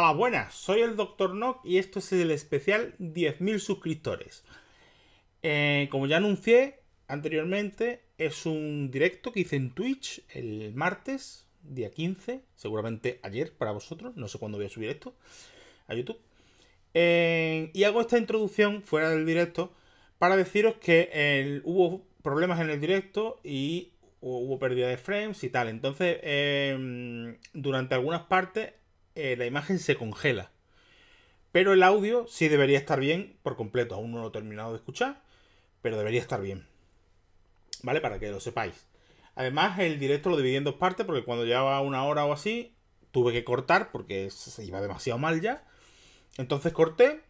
Hola buenas, soy el Dr. Nock y esto es el especial 10.000 suscriptores. Eh, como ya anuncié anteriormente, es un directo que hice en Twitch el martes, día 15, seguramente ayer para vosotros, no sé cuándo voy a subir esto a YouTube. Eh, y hago esta introducción fuera del directo para deciros que hubo problemas en el directo y hubo pérdida de frames y tal. Entonces, em, durante algunas partes eh, la imagen se congela. Pero el audio sí debería estar bien por completo. Aún no lo he terminado de escuchar, pero debería estar bien. ¿Vale? Para que lo sepáis. Además, el directo lo dividí en dos partes porque cuando llevaba una hora o así, tuve que cortar porque se iba demasiado mal ya. Entonces corté.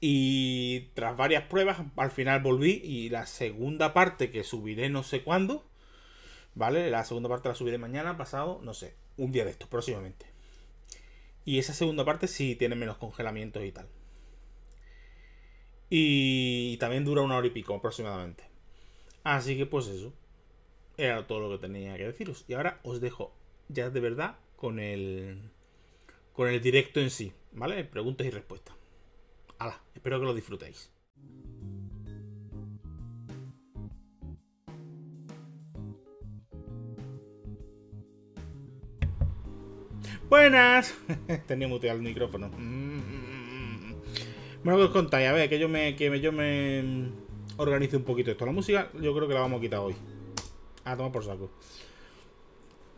Y tras varias pruebas, al final volví y la segunda parte que subiré no sé cuándo, ¿vale? La segunda parte la subiré mañana, pasado, no sé un día de estos, próximamente. Y esa segunda parte sí tiene menos congelamientos y tal. Y, también dura una hora y pico aproximadamente. Así que pues eso. Era todo lo que tenía que deciros. Y ahora os dejo ya de verdad con el con el directo en sí, ¿vale? Preguntas y respuestas. Hala, espero que lo disfrutéis. Buenas. Tenía muteado el micrófono. Mm, mm, mm, bueno, que os contáis, a ver, que yo me, que yo me organice un poquito esto. La música yo creo que la vamos a quitar hoy. A tomar por saco.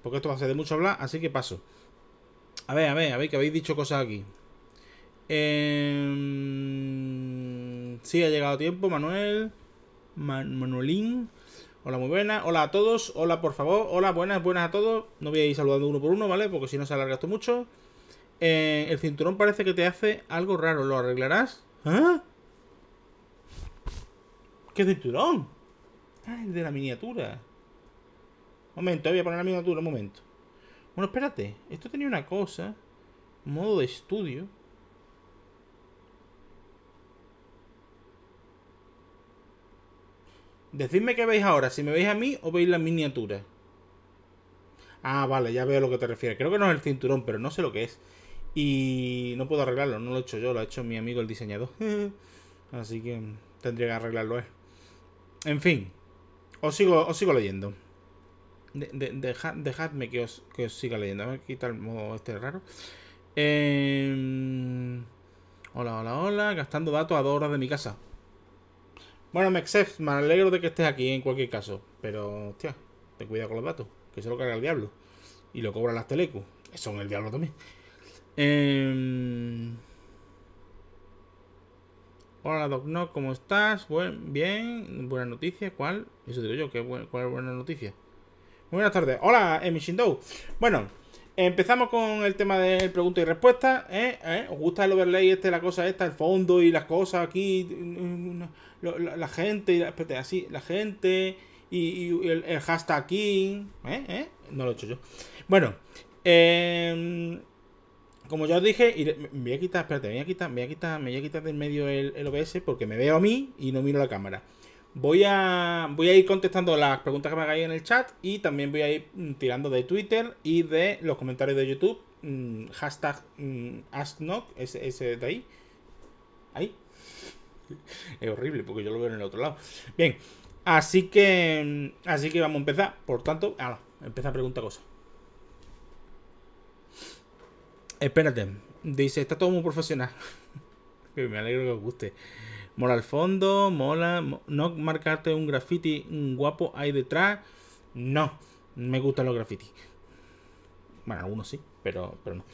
Porque esto va a ser de mucho hablar, así que paso. A ver, a ver, a ver, que habéis dicho cosas aquí. Em, sí, ha llegado tiempo, Manuel. Manolín. Manuelín. Hola, muy buena. Hola a todos. Hola, por favor. Hola, buenas, buenas a todos. No voy a ir saludando uno por uno, ¿vale? Porque si no se alarga esto mucho. Eh, el cinturón parece que te hace algo raro. ¿Lo arreglarás? ¿Ah? ¿Qué cinturón? Ah, el de la miniatura. momento, eh, voy a poner la miniatura, un momento. Bueno, espérate. Esto tenía una cosa. Modo de estudio. Decidme qué veis ahora, si me veis a mí o veis la miniatura. Ah, vale, ya veo a lo que te refieres. Creo que no es el cinturón, pero no sé lo que es. Y no puedo arreglarlo, no lo he hecho yo, lo ha hecho mi amigo el diseñador. Así que tendría que arreglarlo En fin, os sigo, os sigo leyendo. dejadme que os, que os, siga leyendo. A ver, el modo este raro. Em, hola, hola, hola. Gastando datos a dos horas de mi casa. Bueno, Mexef, me alegro de que estés aquí en cualquier caso. Pero, hostia, te cuida con los datos, que se lo carga el diablo. Y lo cobran las telecos, que son el diablo también. Em, hola, Doc ¿cómo estás? Buen, bien, buenas noticias. ¿Cuál? Eso digo yo, ¿cuál es buena noticia? Buenas tardes. Hola, Mishindou. Bueno, empezamos con el tema de pregunta y respuesta. ¿eh? ¿Eh? ¿Os gusta el overlay este, la cosa esta, el fondo y las cosas aquí? la, gente, la, espérate, así, la gente y, el, hashtag aquí, ¿eh? ¿eh? No lo he hecho yo. Bueno, em, como ya os dije, me voy a quitar, espérate, me voy a quitar, me voy del medio el, OBS porque me veo a mí y no miro la cámara. Voy a, voy a ir contestando las preguntas que me hagáis en el chat y también voy a ir mm, tirando de Twitter y de los comentarios de YouTube. Mm, hashtag mm, ese de ahí. Ahí. es horrible porque yo lo veo en el otro lado. Bien, así que así que vamos a empezar. Por tanto, empieza a preguntar cosas. Espérate, dice, está todo muy profesional. Me alegro que os guste. Mola el fondo, mola. No marcarte un graffiti guapo ahí detrás. No, me gustan los graffiti. Bueno, algunos sí, pero, pero no.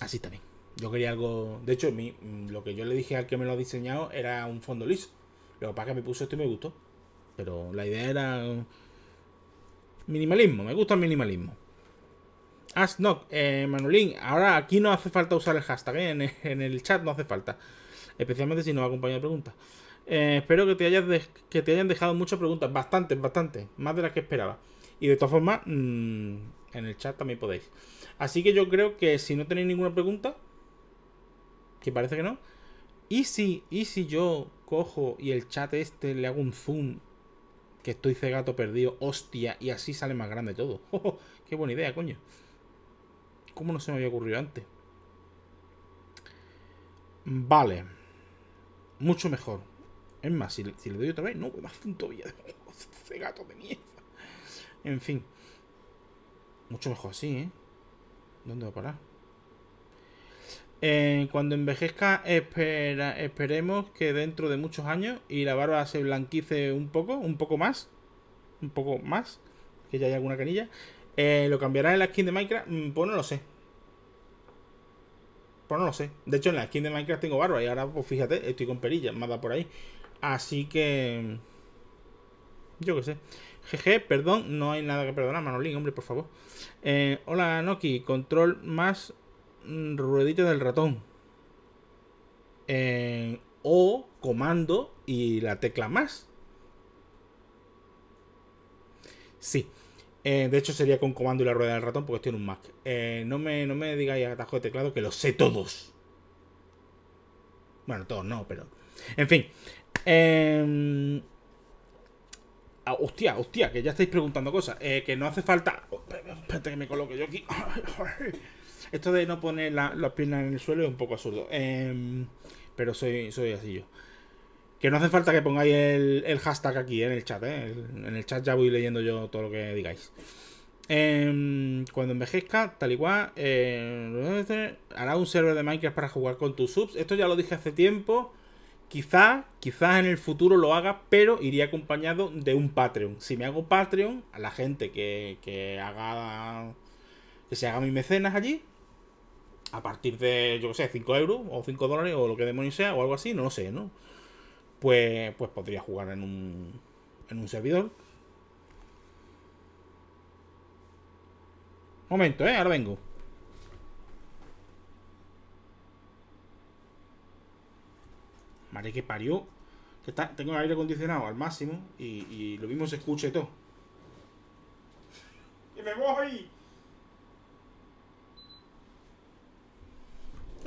Así también. Yo quería algo. De hecho, mi, mm, lo que yo le dije al que me lo ha diseñado era un fondo liso. Lo que pasa que me puso esto y me gustó. Pero la idea era. Minimalismo, me gusta el minimalismo. Asnok, ah, eh, Manolín, ahora aquí no hace falta usar el hashtag, ¿eh? en, el chat no hace falta. Especialmente si nos acompaña de preguntas. Eh, espero que te, hayas que te hayan dejado muchas preguntas, bastantes, bastantes, más de las que esperaba. Y de todas formas, mm, en el chat también podéis. Así que yo creo que si no tenéis ninguna pregunta, que parece que no. Y si, y si yo cojo y el chat este le hago un zoom, que estoy cegato perdido, hostia, y así sale más grande todo. ¡Oh, oh! ¡Qué buena idea, coño! ¿Cómo no se me había ocurrido antes? Vale. Mucho mejor. Es más, si, le doy otra vez, no, más un tobillo. Cegato de mierda. En fin. Mucho mejor así, ¿eh? ¿Dónde va a parar? Eh, cuando envejezca, esperemos que dentro de muchos años y la barba se blanquice un poco, un poco más, un poco más, que ya haya alguna canilla. Eh, ¿Lo cambiará en la skin de Minecraft? Mm, pues no lo sé. Pues no lo sé. De hecho, en la skin de Minecraft tengo barba y ahora, pues fíjate, estoy con perilla, me por ahí. Así que... Yo qué sé. Jeje, perdón, no hay nada que perdonar, Manolín, hombre, por favor. Eh, hola, Noki, control más ruedito del ratón. o, comando y la tecla más. Sí. Eh, de hecho, sería con comando y la rueda del ratón porque estoy en un Mac. Eh, no, me, no me digáis atajo de teclado que lo sé todos. Bueno, todos no, pero. En fin. Em, ah, hostia, hostia, que ya estáis preguntando cosas. Eh, que no hace falta. Oh, Espérate que me coloque yo aquí. Esto de no poner las piernas en el suelo es un poco absurdo. Em, pero soy, así yo. Que no hace falta que pongáis el, hashtag aquí eh, en el chat. Eh. En el chat ya voy leyendo yo todo lo que digáis. Em, cuando envejezca, tal y cual, em, hará un server de Minecraft para jugar con tus subs. Esto ya lo dije hace tiempo. Quizás, quizás en el futuro lo haga, pero iría acompañado de un Patreon. Si me hago Patreon, a la gente que, que haga. que se haga mis mecenas allí, a partir de, yo qué sé, 5 euros o 5 dólares o lo que demonios sea o algo así, no lo sé, ¿no? Pues, pues podría jugar en un, en un servidor. Momento, ¿eh? Ahora vengo. Madre que parió. tengo el aire acondicionado al máximo y, lo mismo se escuche todo. ¡Y me voy!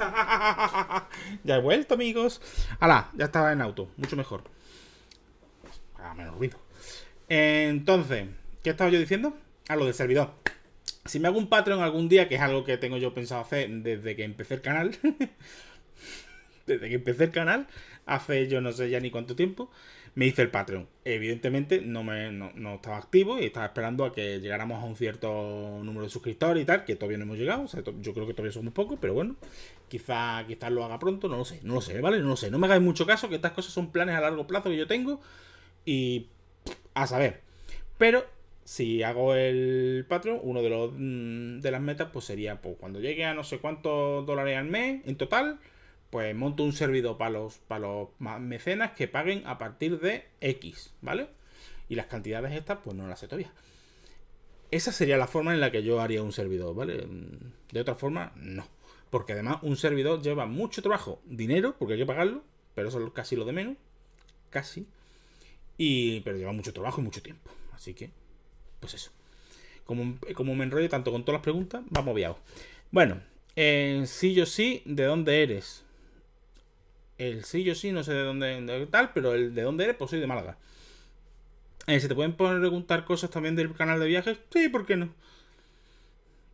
ya he vuelto, amigos. Alá, ya estaba en auto. Mucho mejor. A ah, menos ruido. Entonces, ¿qué estaba yo diciendo? A ah, lo del servidor. Si me hago un Patreon algún día, que es algo que tengo yo pensado hacer desde que empecé el canal. desde que empecé el canal hace yo no sé ya ni cuánto tiempo, me hice el Patreon. Evidentemente no, me, no, estaba activo y estaba esperando a que llegáramos a un cierto número de suscriptores y tal, que todavía no hemos llegado. O sea, yo creo que todavía somos pocos, pero bueno, quizá, quizá lo haga pronto, no lo sé, no lo sé, ¿vale? No lo sé. No me hagáis mucho caso, que estas cosas son planes a largo plazo que yo tengo y a saber. Pero si hago el Patreon, uno de los mm, de las metas pues sería pues cuando llegue a no sé cuántos dólares al mes en total, pues monto un servidor para los, para los mecenas que paguen a partir de X, ¿vale? Y las cantidades estas, pues no las he todavía. Esa sería la forma en la que yo haría un servidor, ¿vale? Mm, de otra forma, no. Porque además un servidor lleva mucho trabajo, dinero, porque hay que pagarlo, pero eso es casi lo de menos, casi. Y, pero lleva mucho trabajo y mucho tiempo. Así que, pues eso. Como, me enrollo tanto con todas las preguntas, vamos viajo, Bueno, eh, sí yo sí, ¿de dónde eres? El sí, yo sí, no sé de dónde tal, pero el de dónde eres, pues soy de Málaga. Eh, ¿Se te pueden preguntar cosas también del canal de viajes? Sí, ¿por qué no?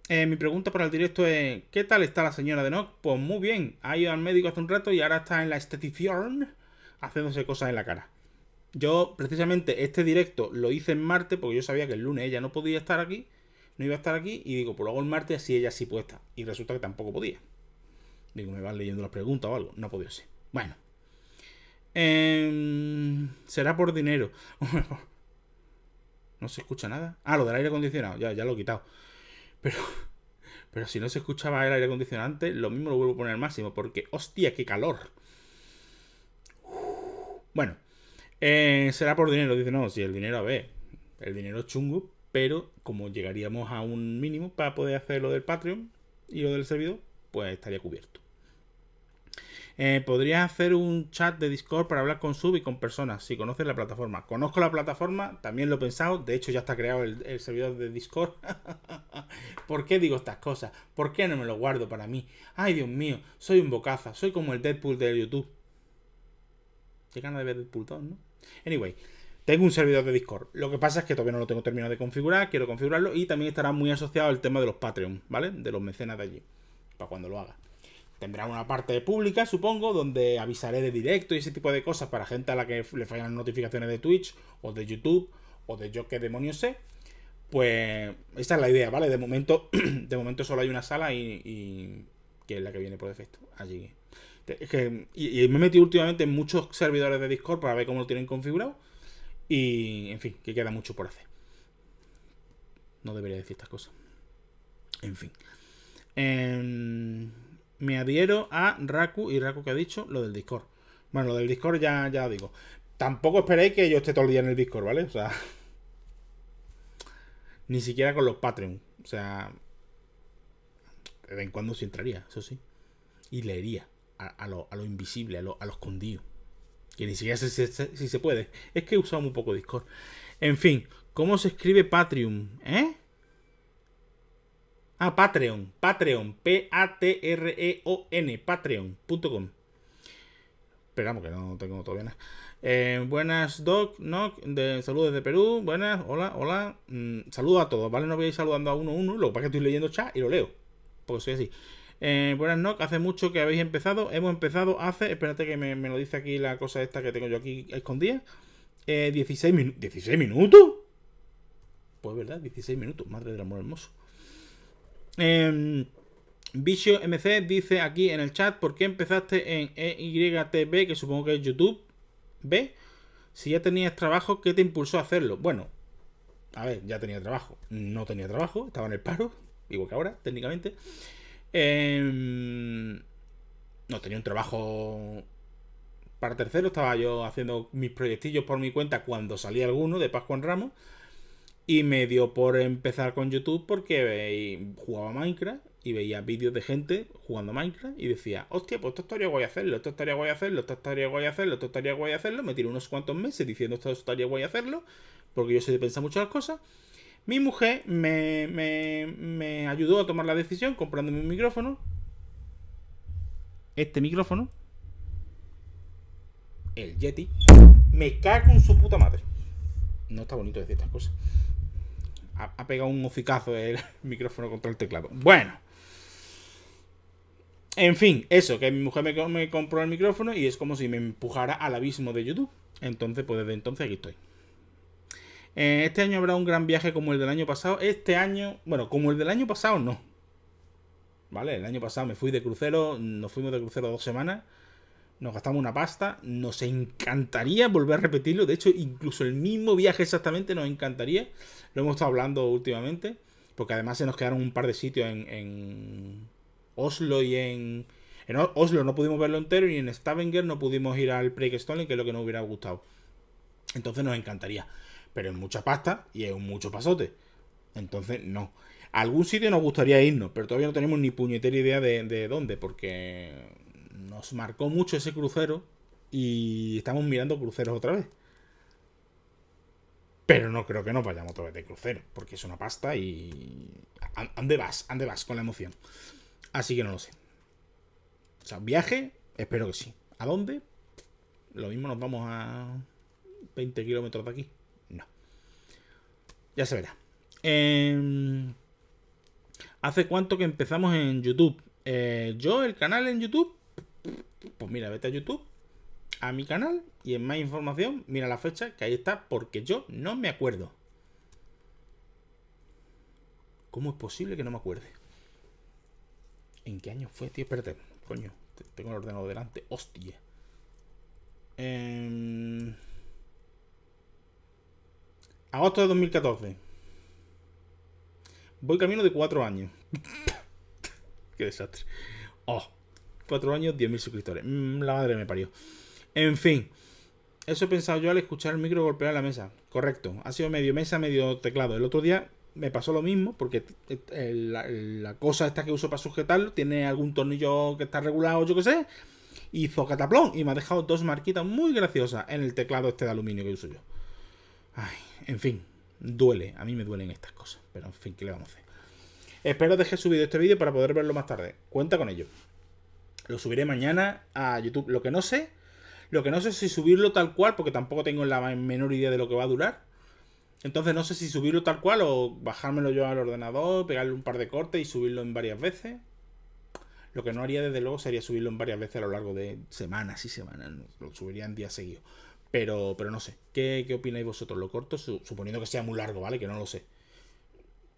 Eh, mi pregunta para el directo es: ¿Qué tal está la señora de Nock? Pues muy bien, ha ido al médico hace un rato y ahora está en la estetición haciéndose cosas en la cara. Yo, precisamente, este directo lo hice en martes porque yo sabía que el lunes ella no podía estar aquí, no iba a estar aquí, y digo, pues lo hago el martes así ella sí puede estar. Y resulta que tampoco podía. Digo, me van leyendo las preguntas o algo, no podía ser. Bueno. Em, será por dinero. no se escucha nada. Ah, lo del aire acondicionado. Ya, ya lo he quitado. Pero, pero si no se escuchaba el aire acondicionante, lo mismo lo vuelvo a poner al máximo. Porque, hostia, qué calor. Bueno. Eh, será por dinero. Dice, no, si el dinero, a ver. El dinero es chungo. Pero como llegaríamos a un mínimo para poder hacer lo del Patreon y lo del servidor, pues estaría cubierto. Eh, Podría hacer un chat de Discord para hablar con sub y con personas, si conoces la plataforma. Conozco la plataforma, también lo he pensado, de hecho ya está creado el, servidor de Discord. ¿Por qué digo estas cosas? ¿Por qué no me lo guardo para mí? Ay, Dios mío, soy un bocaza, soy como el Deadpool de YouTube. Qué ganas de ver Deadpool ¿no? Anyway, tengo un servidor de Discord. Lo que pasa es que todavía no lo tengo terminado de configurar, quiero configurarlo y también estará muy asociado al tema de los Patreon, ¿vale? De los mecenas de allí, para cuando lo haga. Tendrá una parte pública, supongo, donde avisaré de directo y ese tipo de cosas para gente a la que le fallan notificaciones de Twitch o de YouTube o de yo qué demonios sé. Pues Esa es la idea, ¿vale? De momento, de momento solo hay una sala y, que es la que viene por defecto. Allí. y, me he metido últimamente en muchos servidores de Discord para ver cómo lo tienen configurado. Y, en fin, que queda mucho por hacer. No debería decir estas cosas. En fin. Eh me adhiero a Raku y Raku que ha dicho lo del Discord. Bueno, lo del Discord ya, ya digo. Tampoco esperéis que yo esté todo el día en el Discord, ¿vale? O sea. Ni siquiera con los Patreon. O sea. De vez en cuando sí entraría, eso sí. Y leería. A, lo, invisible, a lo, escondido. Que ni siquiera sé si, se puede. Es que he usado muy poco Discord. En fin, ¿cómo se escribe Patreon? ¿Eh? Ah, Patreon, Patreon, e P-A-T-R-E-O-N, patreon.com. Esperamos que no tengo todavía nada. Eh, buenas, Doc, Noc, de, saludos desde Perú. Buenas, hola, hola. Mm, saludo a todos, ¿vale? No voy a ir saludando a uno a uno, lo que que estoy leyendo chat y lo leo. Porque soy así. Eh, buenas, Noc, hace mucho que habéis empezado. Hemos empezado hace, espérate que me, lo dice aquí la cosa esta que tengo yo aquí escondida. Eh, 16, minutos 16 minutos. Pues verdad, 16 minutos, madre del amor hermoso. Eh, em, MC dice aquí en el chat por qué empezaste en EYTB, que supongo que es YouTube Ve, si ya tenías trabajo, ¿qué te impulsó a hacerlo? Bueno, a ver, ya tenía trabajo. No tenía trabajo, estaba en el paro, igual que ahora, técnicamente. Em, no tenía un trabajo para tercero, estaba yo haciendo mis proyectillos por mi cuenta cuando salía alguno de Pascua en Ramos. Y me dio por empezar con YouTube porque jugaba Minecraft y veía vídeos de gente jugando Minecraft y decía, hostia, pues esto estaría guay hacerlo, esto estaría guay hacerlo, esto estaría guay hacerlo, esto estaría a hacerlo. Me tiré unos cuantos meses diciendo esto estaría a hacerlo, porque yo sé de pensar muchas cosas. Mi mujer me, ayudó a tomar la decisión comprándome un micrófono. Este micrófono. El Yeti. Me cago en su puta madre. No está bonito decir estas cosas ha, pegado un hocicazo el micrófono contra el teclado. Bueno. En fin, eso, que mi mujer me, compró el micrófono y es como si me empujara al abismo de YouTube. Entonces, pues desde entonces aquí estoy. Eh, este año habrá un gran viaje como el del año pasado. Este año, bueno, como el del año pasado no. ¿Vale? El año pasado me fui de crucero, nos fuimos de crucero dos semanas nos gastamos una pasta, nos encantaría volver a repetirlo, de hecho incluso el mismo viaje exactamente nos encantaría, lo hemos estado hablando últimamente, porque además se nos quedaron un par de sitios en, Oslo y en... En Oslo no pudimos verlo entero y en Stavanger no pudimos ir al Preikestolen, que es lo que nos hubiera gustado. Entonces nos encantaría. Pero es mucha pasta y es un mucho pasote. Entonces, no. A algún sitio nos gustaría irnos, pero todavía no tenemos ni puñetera idea de, de dónde, porque nos marcó mucho ese crucero y estamos mirando cruceros otra vez. Pero no creo que nos vayamos otra vez de crucero, porque es una pasta y... dónde vas? ¿Ande vas con la emoción? Así que no lo sé. O sea, viaje, espero que sí. ¿A dónde? Lo mismo nos vamos a 20 kilómetros de aquí. No. Ya se verá. Em, ¿Hace cuánto que empezamos en YouTube? Eh, yo el canal en YouTube pues mira, vete a YouTube, a mi canal y en más información, mira la fecha que ahí está, porque yo no me acuerdo. ¿Cómo es posible que no me acuerde? ¿En qué año fue, tío? Espérate, coño, tengo el ordenador delante, hostia. Eh... Agosto de 2014. Voy camino de cuatro años. Qué desastre. Oh, 4 años, 10.000 suscriptores. Mm, la madre me parió. En fin. Eso he pensado yo al escuchar el micro golpear la mesa. Correcto. Ha sido medio mesa, medio teclado. El otro día me pasó lo mismo porque eh, la, cosa esta que uso para sujetarlo tiene algún tornillo que está regulado, yo qué sé. Hizo cataplón y me ha dejado dos marquitas muy graciosas en el teclado este de aluminio que uso yo. Ay, en fin. Duele. A mí me duelen estas cosas. Pero en fin, ¿qué le vamos a hacer? Espero dejar subido este vídeo para poder verlo más tarde. Cuenta con ello. Lo subiré mañana a YouTube. Lo que no sé, lo que no sé es si subirlo tal cual, porque tampoco tengo la menor idea de lo que va a durar. Entonces no sé si subirlo tal cual o bajármelo yo al ordenador, pegarle un par de cortes y subirlo en varias veces. Lo que no haría desde luego sería subirlo en varias veces a lo largo de semanas y semanas. Lo subiría en días seguidos. Pero, pero no sé. ¿Qué, ¿Qué, opináis vosotros? ¿Lo corto? Suponiendo que sea muy largo, ¿vale? Que no lo sé.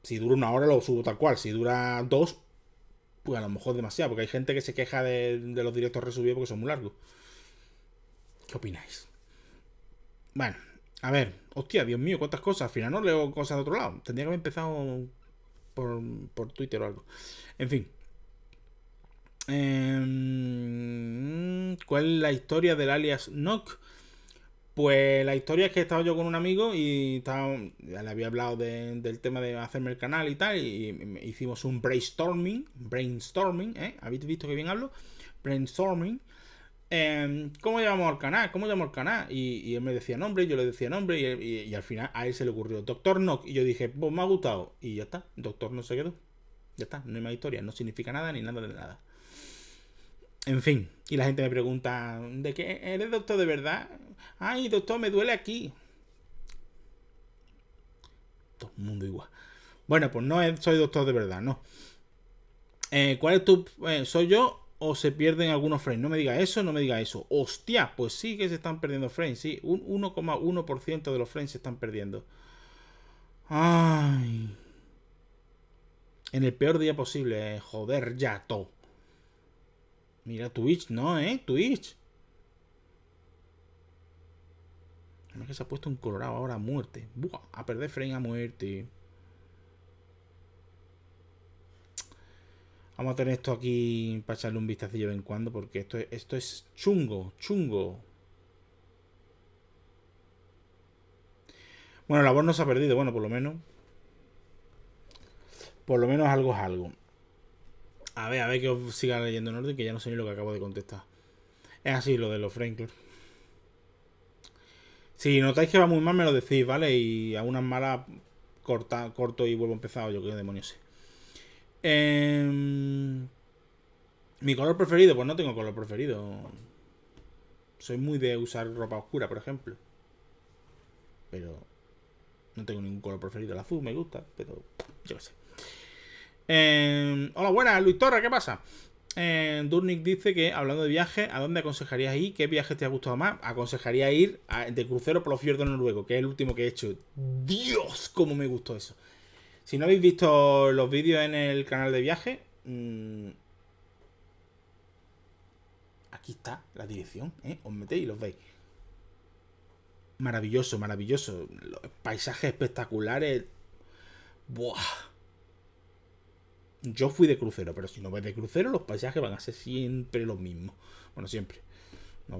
Si dura una hora lo subo tal cual. Si dura dos, pues a lo mejor demasiado, porque hay gente que se queja de, los directos resubidos porque son muy largos. ¿Qué opináis? Bueno, a ver, hostia, Dios mío, cuántas cosas. Al final no leo cosas de otro lado. Tendría que haber empezado por, Twitter o algo. En fin. Em, ¿Cuál es la historia del alias Nock? Pues la historia es que estaba yo con un amigo y le había hablado del tema de hacerme el canal y tal, y hicimos un brainstorming, brainstorming, ¿eh? ¿Habéis visto que bien hablo? Brainstorming. Em, ¿Cómo llamamos al canal? ¿Cómo llamamos al canal? Y, él me decía nombre, yo le decía nombre, y, al final a él se le ocurrió Doctor Knock, y yo dije, pues me ha gustado, y ya está, Doctor No se quedó. Ya está, no hay más historia, no significa nada ni nada de nada. En fin, y la gente me pregunta, ¿de qué eres doctor de verdad? Ay, doctor, me duele aquí. Todo el mundo igual. Bueno, pues no eh, soy doctor de verdad, no. Eh, ¿Cuál es tu... Eh, ¿Soy yo o se pierden algunos frames? No me diga eso, no me diga eso. Hostia, pues sí que se están perdiendo frames, sí. Un 1,1% de los frames se están perdiendo. Ay. En el peor día posible, joder, ya todo. Mira Twitch, no, ¿eh? Twitch. Es que se ha puesto un Colorado ahora a muerte. a perder frame a muerte. Vamos a tener esto aquí para echarle un vistazo de vez en cuando porque esto es, esto es chungo, chungo. Bueno, la voz no se ha perdido, bueno, por lo menos. Por lo menos algo es algo. A ver, a ver que os siga leyendo en orden, que ya no sé ni lo que acabo de contestar. Es así lo de los Franklin. Si notáis que va muy mal, me lo decís, ¿vale? Y a unas malas corta, corto y vuelvo empezado, yo qué demonios sé. Em, mi color preferido, pues no tengo color preferido. Soy muy de usar ropa oscura, por ejemplo. Pero no tengo ningún color preferido. la azul me gusta, pero yo qué sé. Em, hola, buenas, Luis Torra, ¿qué pasa? Eh, Durnik dice que, hablando de viajes, ¿a dónde aconsejarías ir? ¿Qué viaje te ha gustado más? Aconsejaría ir de crucero por los fiordos noruegos, que es el último que he hecho. ¡Dios! ¡Cómo me gustó eso! Si no habéis visto los vídeos en el canal de viaje, mm, aquí está la dirección, ¿eh? Os metéis y los veis. Maravilloso, maravilloso. Los paisajes espectaculares. ¡Buah! Yo fui de crucero, pero si no ves de crucero, los paisajes van a ser siempre los mismos. Bueno, siempre. No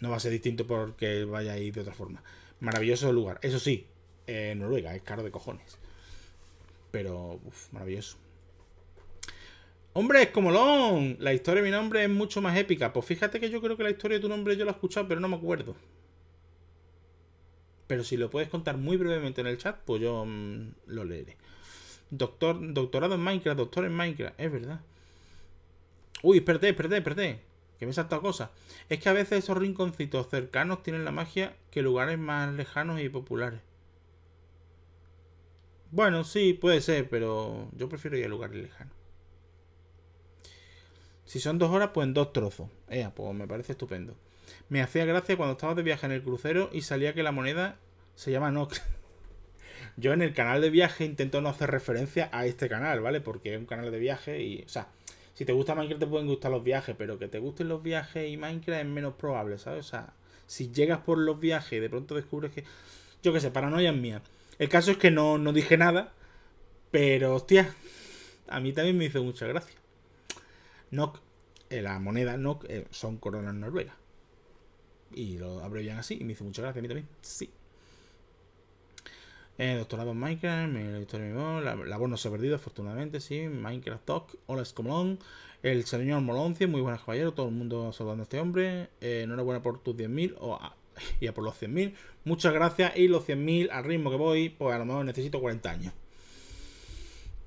No va a ser distinto porque vaya a ir de otra forma. Maravilloso lugar. Eso sí, eh, Noruega es caro de cojones. Pero, uff, maravilloso. Hombre, es como Long. La historia de mi nombre es mucho más épica. Pues fíjate que yo creo que la historia de tu nombre yo la he escuchado, pero no me acuerdo. Pero si lo puedes contar muy brevemente en el chat, pues yo mm, lo leeré. Doctor, doctorado en Minecraft, doctor en Minecraft, es verdad. Uy, espérate, espérate, espérate. Que me he saltado cosas. Es que a veces esos rinconcitos cercanos tienen la magia que lugares más lejanos y populares. Bueno, sí, puede ser, pero yo prefiero ir a lugares lejanos. Si son dos horas, pues en dos trozos. Ea, pues me parece estupendo. Me hacía gracia cuando estaba de viaje en el crucero y salía que la moneda se llama Nox. Yo en el canal de viaje intento no hacer referencia a este canal, ¿vale? Porque es un canal de viaje y, o sea, si te gusta Minecraft te pueden gustar los viajes, pero que te gusten los viajes y Minecraft es menos probable, ¿sabes? O sea, si llegas por los viajes y de pronto descubres que, yo qué sé, paranoia es mía. El caso es que no, no dije nada, pero hostia, a mí también me hizo mucha gracia. No, eh, la moneda NOC eh, son coronas noruegas. Y lo bien así y me hizo mucha gracia a mí también. Sí. Eh, doctorado en Minecraft, mi la, voz no se ha perdido, afortunadamente, sí. Minecraft Talk, hola long, el señor Moloncio, muy buenas caballeros, todo el mundo saludando a este hombre. Eh, enhorabuena por tus 10.000 o y a por los 100.000. Muchas gracias y los 100.000 al ritmo que voy, pues a lo mejor necesito 40 años.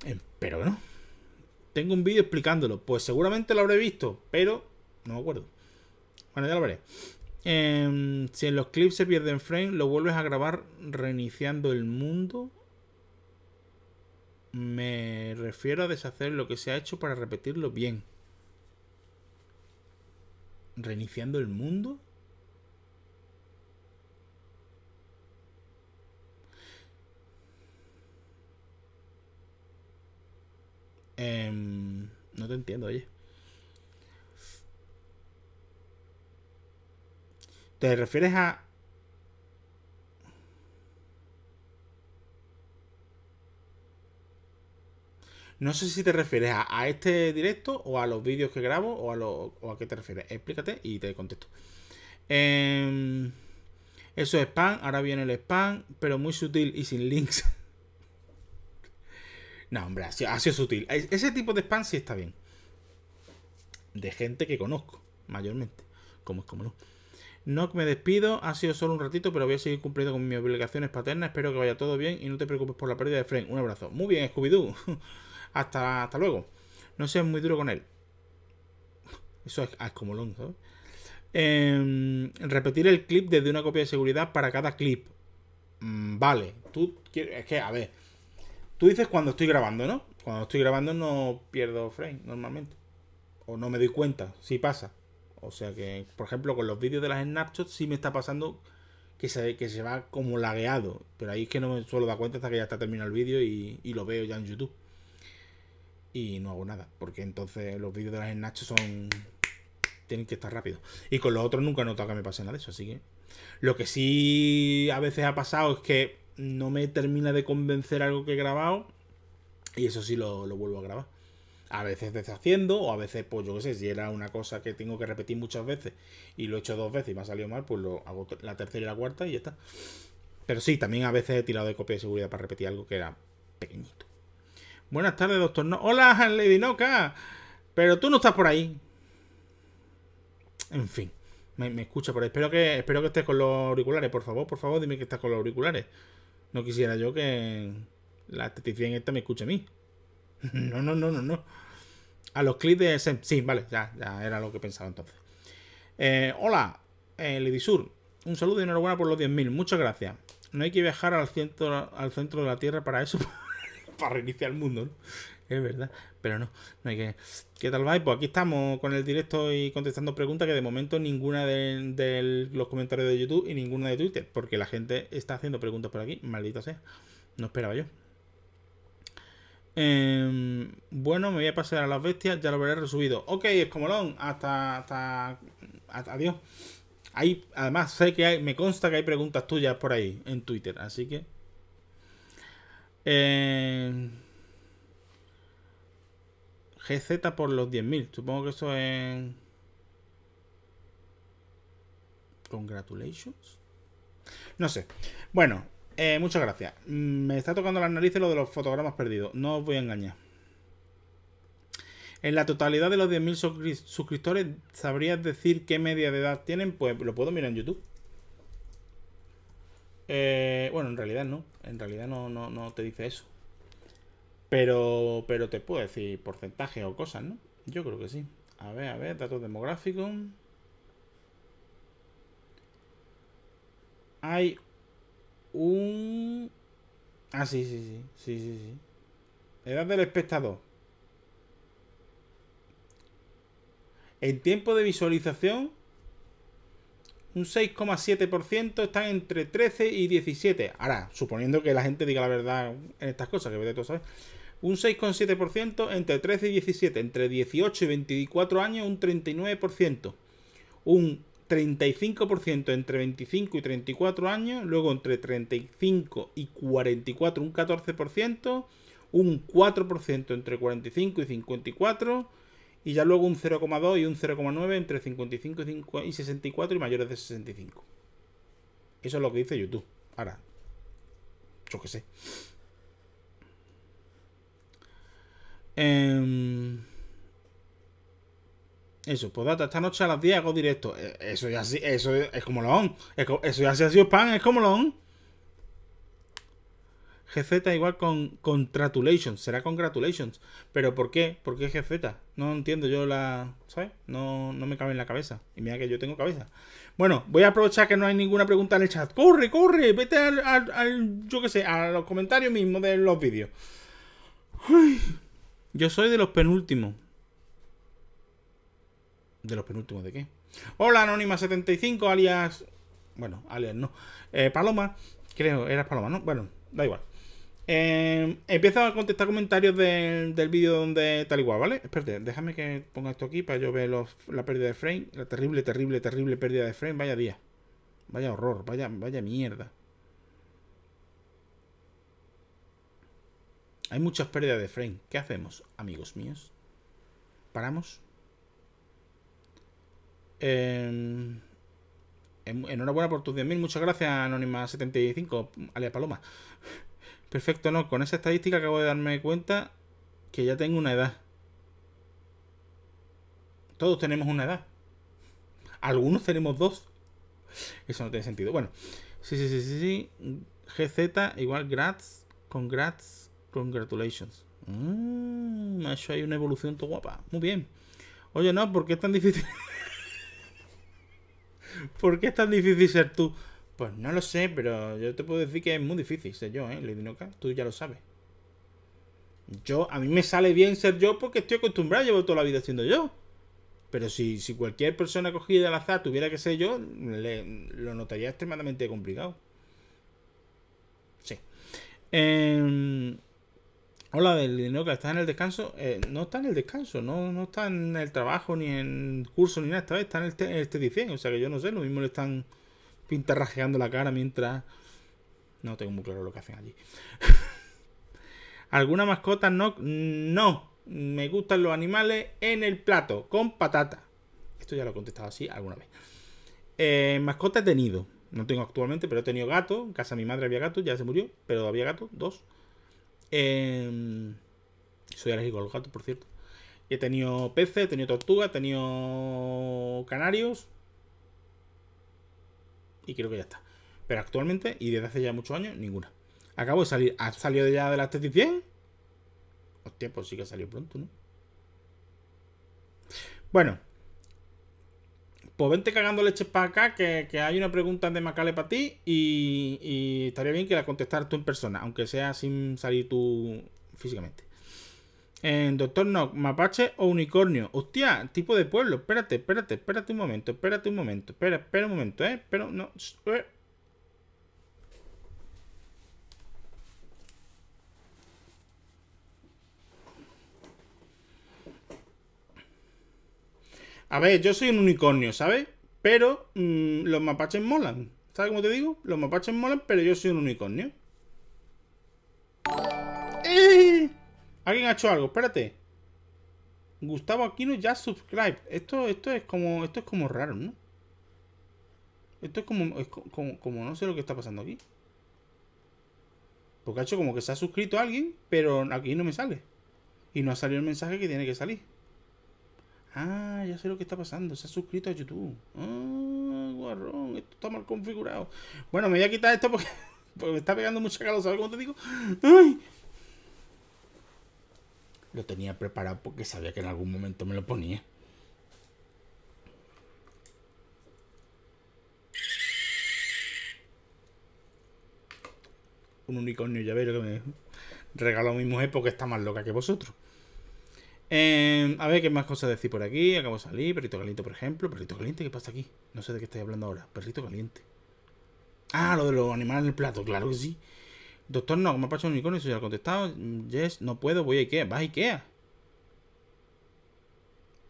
Eh, pero bueno, tengo un vídeo explicándolo, pues seguramente lo habré visto, pero no me acuerdo. Bueno, ya lo veré. Em, si en los clips se pierden frame, lo vuelves a grabar reiniciando el mundo. Me refiero a deshacer lo que se ha hecho para repetirlo bien. ¿Reiniciando el mundo? Em, no te entiendo, oye. ¿Te refieres a... No sé si te refieres a, este directo o a los vídeos que grabo o a, lo, o a qué te refieres. Explícate y te contesto. Em, eso es spam, ahora viene el spam, pero muy sutil y sin links. no, hombre, ha sido, sutil. Ese tipo de spam sí está bien. De gente que conozco, mayormente. Como es como no. No me despido, ha sido solo un ratito, pero voy a seguir cumpliendo con mis obligaciones paternas. Espero que vaya todo bien y no te preocupes por la pérdida de frame Un abrazo. Muy bien, Scooby-Doo. hasta, hasta luego. No seas muy duro con él. Eso es, como long, em, repetir el clip desde una copia de seguridad para cada clip. Mm, vale, tú Es que, a ver. Tú dices cuando estoy grabando, ¿no? Cuando estoy grabando no pierdo frame normalmente. O no me doy cuenta, si pasa. O sea que, por ejemplo, con los vídeos de las snapshots sí me está pasando que se, que se va como lagueado. Pero ahí es que no me suelo dar cuenta hasta que ya está terminado el vídeo y, lo veo ya en YouTube. Y no hago nada, porque entonces los vídeos de las snapshots son... Tienen que estar rápidos Y con los otros nunca he notado que me pase nada eso, así que... Lo que sí a veces ha pasado es que no me termina de convencer algo que he grabado. Y eso sí lo vuelvo a grabar a veces deshaciendo o a veces, pues yo qué sé, si era una cosa que tengo que repetir muchas veces y lo he hecho dos veces y me ha salido mal, pues lo hago la tercera y la cuarta y ya está. Pero sí, también a veces he tirado de copia de seguridad para repetir algo que era pequeñito. Buenas tardes, doctor. No Hola, Lady Noca. Pero tú no estás por ahí. En fin. Me, escucha por ahí. Espero que, espero que estés con los auriculares. Por favor, por favor, dime que estás con los auriculares. No quisiera yo que la en esta me escuche a mí. No, no, no, no, no. A los clics de... Sí, vale, ya, ya era lo que pensaba entonces. Eh, hola, eh, Lidisur. Un saludo y enhorabuena por los 10.000. Muchas gracias. No hay que viajar al centro, al centro de la Tierra para eso, para reiniciar el mundo, ¿no? Es verdad, pero no, no hay que... ¿Qué tal vais? Pues aquí estamos con el directo y contestando preguntas que de momento ninguna de, de los comentarios de YouTube y ninguna de Twitter, porque la gente está haciendo preguntas por aquí, maldita sea. No esperaba yo. Em, bueno, me voy a pasar a las bestias, ya lo veré resubido. Ok, Escomolón, hasta, hasta, hasta adiós. Ahí, además, sé que me consta que hay preguntas tuyas por ahí en Twitter, así que. Em, GZ por los 10.000, supongo que eso es. Congratulations. No sé. Bueno, eh, muchas gracias. Mm, me está tocando las narices lo de los fotogramas perdidos. No os voy a engañar. En la totalidad de los 10.000 suscriptores, ¿sabrías decir qué media de edad tienen? Pues lo puedo mirar en YouTube. Eh, bueno, en realidad no. En realidad no, no, te dice eso. Pero, pero te puedo decir porcentaje o cosas, ¿no? Yo creo que sí. A ver, a ver, datos demográficos. Hay un... Ah, sí, sí, sí, sí, sí, sí. Edad del espectador. El tiempo de visualización, un 6,7%, están entre 13 y 17. Ahora, suponiendo que la gente diga la verdad en estas cosas, que vete tú sabes. Un 6,7% entre 13 y 17. Entre 18 y 24 años, un 39%. Un 35% entre 25 y 34 años, luego entre 35 y 44 un 14%, un 4% entre 45 y 54 y ya luego un 0,2 y un 0,9 entre 55 y 64 y mayores de 65. Eso es lo que dice YouTube. Ahora, yo qué sé. Eh... Eso, pues data, esta noche a las 10 hago directo. Eso ya sí, eso es como lo on. Eso ya se ha sido pan es como lo on. GZ igual con congratulations, será congratulations. Pero ¿por qué? ¿Por qué GZ? No entiendo yo la... ¿Sabes? No, me cabe en la cabeza. Y mira que yo tengo cabeza. Bueno, voy a aprovechar que no hay ninguna pregunta en el chat. ¡Corre, corre! Vete al, al, yo qué sé, a los comentarios mismos de los vídeos. yo soy de los penúltimos. De los penúltimos de qué. Hola, Anónima75, alias. Bueno, alias no. Eh, Paloma, creo, eras Paloma, ¿no? Bueno, da igual. Eh, empiezo a contestar comentarios del, vídeo donde tal igual, ¿vale? Espérate, déjame que ponga esto aquí para yo ver la pérdida de frame. La terrible, terrible, terrible pérdida de frame. Vaya día. Vaya horror, vaya, vaya mierda. Hay muchas pérdidas de frame. ¿Qué hacemos, amigos míos? ¿Paramos? Em, em, enhorabuena por tus 10.000. Muchas gracias, Anónima75, alias Paloma. Perfecto, no. Con esa estadística acabo de darme cuenta que ya tengo una edad. Todos tenemos una edad. Algunos tenemos dos. Eso no tiene sentido. Bueno, sí, sí, sí, sí. sí. GZ igual grats, congrats, congratulations. mmm, hecho hay una evolución todo guapa. Muy bien. Oye, no, ¿por qué es tan difícil? ¿Por qué es tan difícil ser tú? Pues no lo sé, pero yo te puedo decir que es muy difícil ser yo, ¿eh? Noca, tú ya lo sabes. Yo, a mí me sale bien ser yo porque estoy acostumbrado, llevo toda la vida siendo yo. Pero si, cualquier persona cogida al azar tuviera que ser yo, lo notaría extremadamente complicado. Sí. Eh... Hola, del dinero que está en el descanso. Eh, no está en el descanso, no, está en el trabajo, ni en curso, ni nada. está en el, en este O sea que yo no sé, lo mismo le están pintarrajeando la cara mientras. No tengo muy claro lo que hacen allí. ¿Alguna mascota? No, no. Me gustan los animales en el plato, con patata. Esto ya lo he contestado así alguna vez. Eh, mascota he tenido. No tengo actualmente, pero he tenido gato. En casa de mi madre había gato, ya se murió, pero había gato, dos. Eh, soy alérgico al gato, por cierto. he tenido peces, he tenido tortuga, he tenido canarios. Y creo que ya está. Pero actualmente, y desde hace ya muchos años, ninguna. Acabo de salir. ¿Has salido ya de las 100? Hostia, pues sí que ha salido pronto, ¿no? Bueno, pues vente cagando leches para acá, que, hay una pregunta de Macale para ti y, estaría bien que la contestaras tú en persona, aunque sea sin salir tú físicamente. Doctor Nock mapache o unicornio. Hostia, tipo de pueblo. Espérate, espérate, espérate un momento, espérate un momento. Espera, espera un momento, ¿eh? Pero no... Eh. A ver, yo soy un unicornio, ¿sabes? Pero mm, los mapaches molan. ¿Sabes cómo te digo? Los mapaches molan, pero yo soy un unicornio. ¡Eh! Alguien ha hecho algo, espérate. Gustavo Aquino ya subscribe. Esto, esto es como. Esto es como raro, ¿no? Esto es como, como, como. no sé lo que está pasando aquí. Porque ha hecho como que se ha suscrito a alguien, pero aquí no me sale. Y no ha salido el mensaje que tiene que salir. Ah, ya sé lo que está pasando. Se ha suscrito a YouTube. Ah, guarrón. Esto está mal configurado. Bueno, me voy a quitar esto porque, me está pegando mucha calor. ¿Sabes cómo te digo? Lo tenía preparado porque sabía que en algún momento me lo ponía. Un unicornio llavero que me regaló mi mujer porque está más loca que vosotros. Em, a ver, ¿qué más cosas decir por aquí? Acabo de salir. Perrito caliente, por ejemplo. Perrito caliente, ¿qué pasa aquí? No sé de qué estoy hablando ahora. Perrito caliente. Ah, lo de los animales en el plato. Claro que sí. Doctor, no, me ha pasado un unicornio. Eso ya lo contestado. Yes, no puedo. Voy a Ikea. Vas a Ikea.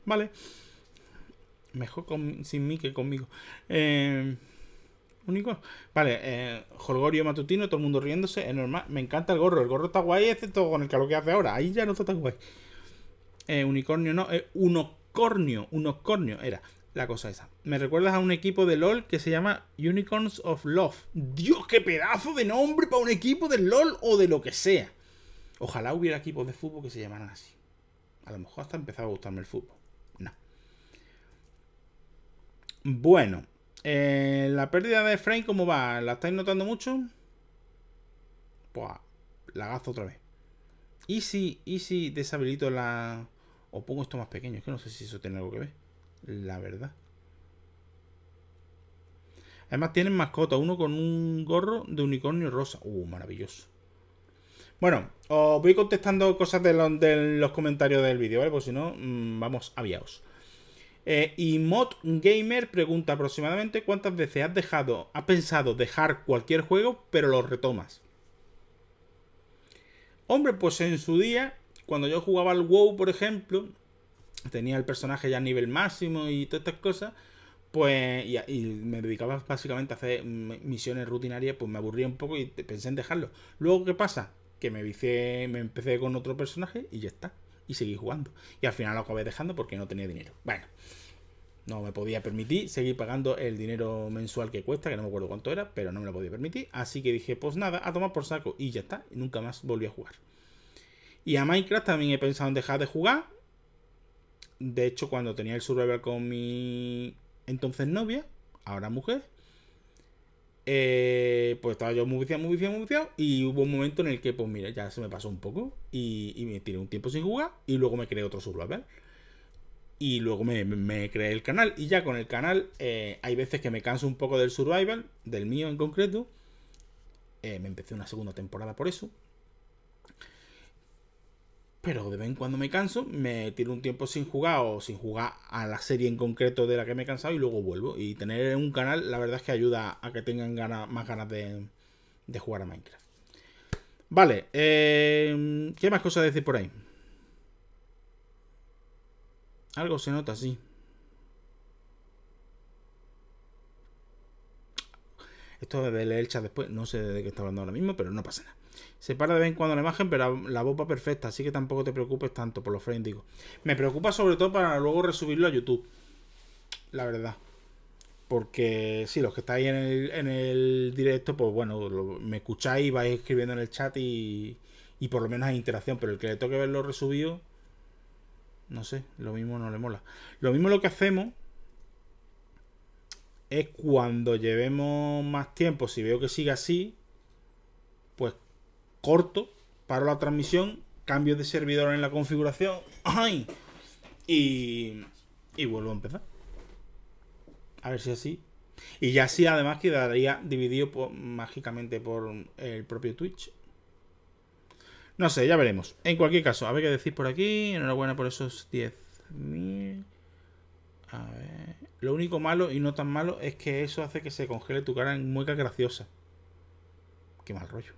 Vale. Mejor sin mí que conmigo. Eh, em, icono. Vale, eh, jolgorio matutino, todo el mundo riéndose. Es normal. Me encanta el gorro. El gorro está guay, excepto con el calor que hace ahora. Ahí ya no está tan guay. Eh, unicornio no, eh, unocornio, unocornio era la cosa esa. Me recuerdas a un equipo de LOL que se llama Unicorns of Love. Dios, qué pedazo de nombre para un equipo de LOL o de lo que sea. Ojalá hubiera equipos de fútbol que se llamaran así. A lo mejor hasta empezaba a gustarme el fútbol. No. Bueno. Eh, la pérdida de frame, ¿cómo va? ¿La estáis notando mucho? Pues la gasto otra vez. ¿Y si, y si deshabilito la... o pongo esto más pequeño? Es que no sé si eso tiene algo que ver. La verdad. Además tienen mascota, uno con un gorro de unicornio rosa. Uh, maravilloso. Bueno, os voy contestando cosas de, de los comentarios del vídeo, ¿vale? Porque si no, mm, vamos aviaos. Eh, y Mod Gamer pregunta aproximadamente cuántas veces has dejado, has pensado dejar cualquier juego, pero lo retomas. Hombre, pues en su día, cuando yo jugaba al WoW, por ejemplo, tenía el personaje ya a nivel máximo y todas estas cosas, pues y, me dedicaba básicamente a hacer misiones rutinarias, pues me aburría un poco y pensé en dejarlo. Luego, ¿qué pasa? Que me vicié, me empecé con otro personaje y ya está. Y seguí jugando. Y al final lo acabé dejando porque no tenía dinero. Bueno. No me podía permitir seguir pagando el dinero mensual que cuesta, que no me acuerdo cuánto era, pero no me lo podía permitir. Así que dije, pues nada, a tomar por saco y ya está. Y nunca más volví a jugar. Y a Minecraft también he pensado en dejar de jugar. De hecho, cuando tenía el Survival con mi entonces novia, ahora mujer, eh, pues estaba yo muy viciado, muy viciado, muy viciado. Y hubo un momento en el que, pues mira, ya se me pasó un poco. Y, y me tiré un tiempo sin jugar. Y luego me creé otro survival y luego me, creé el canal. Y ya con el canal eh, hay veces que me canso un poco del survival, del mío en concreto. Eh, me empecé una segunda temporada por eso. Pero de vez en cuando me canso, me tiro un tiempo sin jugar o sin jugar a la serie en concreto de la que me he cansado y luego vuelvo. Y tener un canal, la verdad es que ayuda a que tengan más ganas de, jugar a Minecraft. Vale, eh, ¿qué más cosas decir por ahí? Algo se nota así. Esto de leer el chat después, no sé de qué está hablando ahora mismo, pero no pasa nada. Se para de vez en cuando la imagen, pero la, voz va perfecta, así que tampoco te preocupes tanto por los frames, digo. Me preocupa sobre todo para luego resubirlo a YouTube. La verdad. Porque sí, los que estáis en el, directo, pues bueno, me escucháis, vais escribiendo en el chat y, y por lo menos hay interacción, pero el que le toque verlo resubido, no sé, lo mismo no le mola. Lo mismo lo que hacemos es cuando llevemos más tiempo, si veo que sigue así, pues corto, paro la transmisión, cambio de servidor en la configuración ¡ay! Y, y vuelvo a empezar. A ver si así. Y ya así además quedaría dividido mágicamente por el propio Twitch. No sé, ya veremos. En cualquier caso, a ver qué decir por aquí. Enhorabuena por esos 10.000. A ver. Lo único malo y no tan malo es que eso hace que se congele tu cara en mueca graciosa. Qué mal rollo.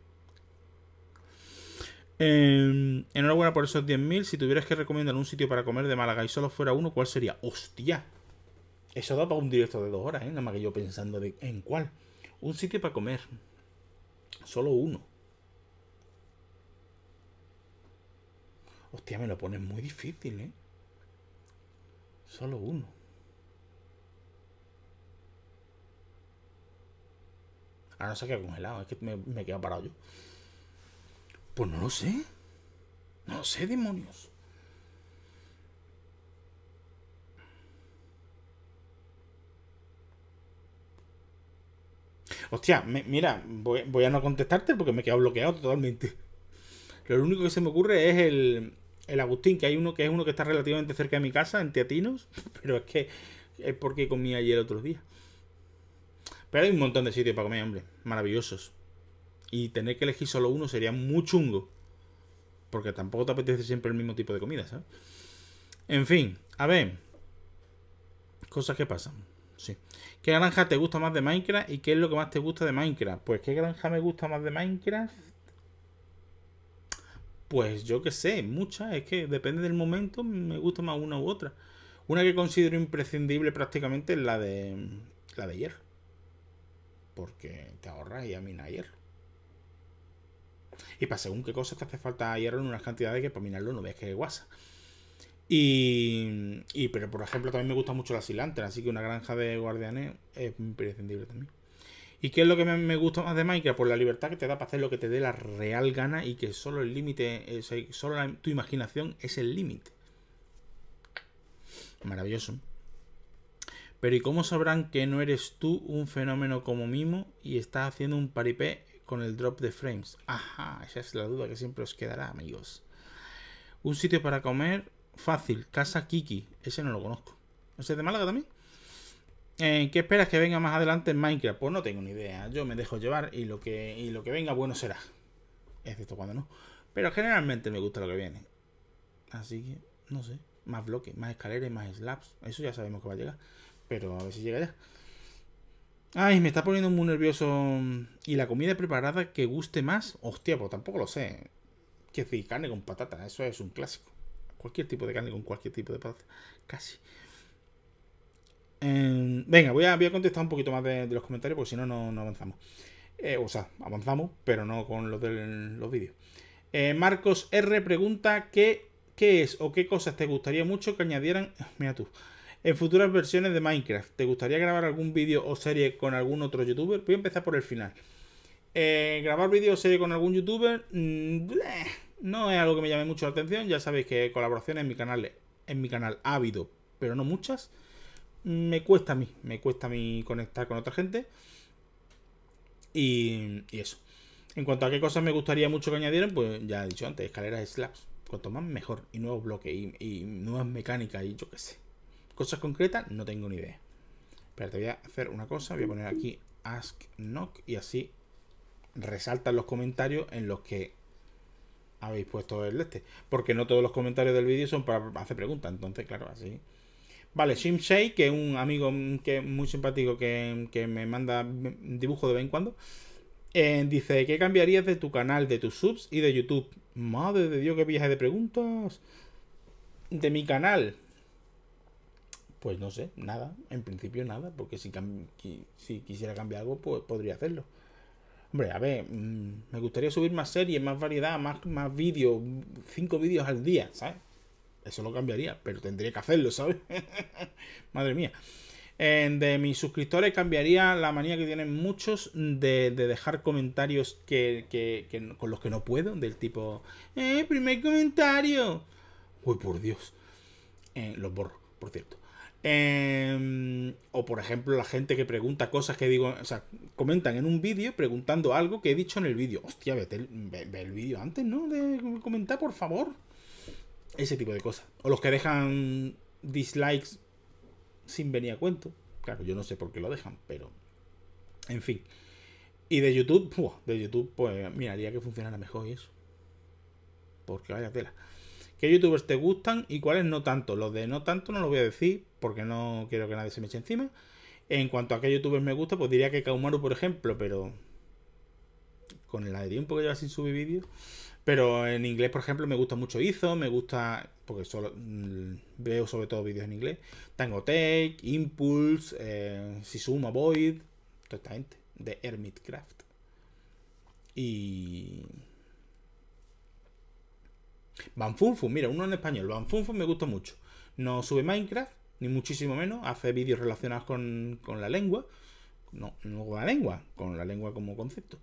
Em, enhorabuena por esos 10.000. Si tuvieras que recomendar un sitio para comer de Málaga y solo fuera uno, ¿cuál sería? ¡Hostia! Eso da para un directo de dos horas, ¿eh? Nada más que yo pensando de, en cuál. Un sitio para comer. Solo uno. Hostia, me lo pones muy difícil, ¿eh? Solo uno. Ahora no se quedado congelado, es que me, he quedado parado yo. Pues no lo sé. No lo sé, demonios. Hostia, mira, voy, voy, a no contestarte porque me he quedado bloqueado totalmente. Lo único que se me ocurre es el, el Agustín, que hay uno que es uno que está relativamente cerca de mi casa, en Teatinos, pero es que es porque comí ayer otros otro día. Pero hay un montón de sitios para comer, hombre, maravillosos. Y tener que elegir solo uno sería muy chungo. Porque tampoco te apetece siempre el mismo tipo de comida, ¿sabes? En fin, a ver. Cosas que pasan. Sí. ¿Qué granja te gusta más de Minecraft y qué es lo que más te gusta de Minecraft? Pues qué granja me gusta más de Minecraft. Pues yo qué sé, muchas, es que depende del momento, me gusta más una u otra. Una que considero imprescindible prácticamente es la de la de hierro. Porque te ahorras y a mina hierro. Y para según qué cosas te hace falta hierro en unas cantidades que para minarlo no ves que guasa. Y, pero por ejemplo también me gusta mucho la cilantra, así que una granja de guardianes es imprescindible también. ¿Y qué es lo que me gusta más de Minecraft? por pues la libertad que te da para hacer lo que te dé la real gana y que solo el límite, eh, solo tu imaginación es el límite. Maravilloso. Pero ¿y cómo sabrán que no eres tú un fenómeno como Mimo y estás haciendo un paripé con el drop de frames? Ajá, esa es la duda que siempre os quedará, amigos. Un sitio para comer fácil, Casa Kiki. Ese no lo conozco. ¿No es de Málaga también? Eh, ¿Qué esperas que venga más adelante en Minecraft? Pues no tengo ni idea. Yo me dejo llevar y lo que, lo que venga bueno será. Excepto cuando no. Pero generalmente me gusta lo que viene. Así que, no sé. Más bloques, más escaleras, más slabs. Eso ya sabemos que va a llegar. Pero a ver si llega ya. Ay, me está poniendo muy nervioso. ¿Y la comida preparada que guste más? Hostia, pues tampoco lo sé. Que decir, carne con patata. Eso es un clásico. Cualquier tipo de carne con cualquier tipo de patata. Casi. Em, venga, voy a, contestar un poquito más de, los comentarios porque si no, no avanzamos. Eh, o sea, avanzamos, pero no con los de los vídeos. Eh, Marcos R pregunta qué, qué es o qué cosas te gustaría mucho que añadieran. Mira tú. En futuras versiones de Minecraft, ¿te gustaría grabar algún vídeo o serie con algún otro youtuber? Voy a empezar por el final. Eh, grabar vídeo o serie con algún youtuber mm, no es algo que me llame mucho la atención. Ya sabéis que colaboraciones en mi canal, en mi canal ha habido, pero no muchas me cuesta a mí, me cuesta a mí conectar con otra gente. Y, eso. En cuanto a qué cosas me gustaría mucho que añadieran, pues ya he dicho antes, escaleras slabs. Cuanto más mejor. Y nuevos bloques, y, nuevas mecánicas, y yo qué sé. Cosas concretas, no tengo ni idea. Pero te voy a hacer una cosa, voy a poner aquí ask knock y así resaltan los comentarios en los que habéis puesto el este. Porque no todos los comentarios del vídeo son para hacer preguntas, entonces claro, así Vale, Shei, que es un amigo que muy simpático que, me manda dibujo de vez en cuando, eh, dice, ¿qué cambiarías de tu canal, de tus subs y de YouTube? Madre de Dios, qué viaje de preguntas. De mi canal. Pues no sé, nada. En principio nada, porque si, si quisiera cambiar algo, pues podría hacerlo. Hombre, a ver, mm, me gustaría subir más series, más variedad, más, más vídeos, cinco vídeos al día, ¿sabes? Eso lo cambiaría, pero tendría que hacerlo, ¿sabes? Madre mía. de mis suscriptores cambiaría la manía que tienen muchos de, dejar comentarios que, con los que no puedo, del tipo, ¡eh, primer comentario! Uy, por Dios. Eh, los borro, por cierto. Em, o por ejemplo, la gente que pregunta cosas que digo, o sea, comentan en un vídeo preguntando algo que he dicho en el vídeo. Hostia, vete ve el vídeo antes, ¿no? De comentar, por favor. Ese tipo de cosas. O los que dejan dislikes sin venir a cuento. Claro, yo no sé por qué lo dejan, pero. En fin. Y de YouTube, de YouTube, pues miraría que funcionara mejor y eso. Porque vaya tela. ¿Qué youtubers te gustan y cuáles no tanto? Los de no tanto no los voy a decir porque no quiero que nadie se me eche encima. En cuanto a qué youtubers me gusta, pues diría que Kaumaru, por ejemplo, pero con el un que lleva sin subir vídeos, pero en inglés, por ejemplo, me gusta mucho IZO, me gusta. Porque solo, mm, veo sobre todo vídeos en inglés. Tango Tech, Impulse, eh, Sisuma Void, totalmente De Hermitcraft. Y. Banfunfu, mira, uno en español. Banfunfu me gusta mucho. No sube Minecraft, ni muchísimo menos. Hace vídeos relacionados con, con la lengua. No, no con la lengua, con la lengua como concepto.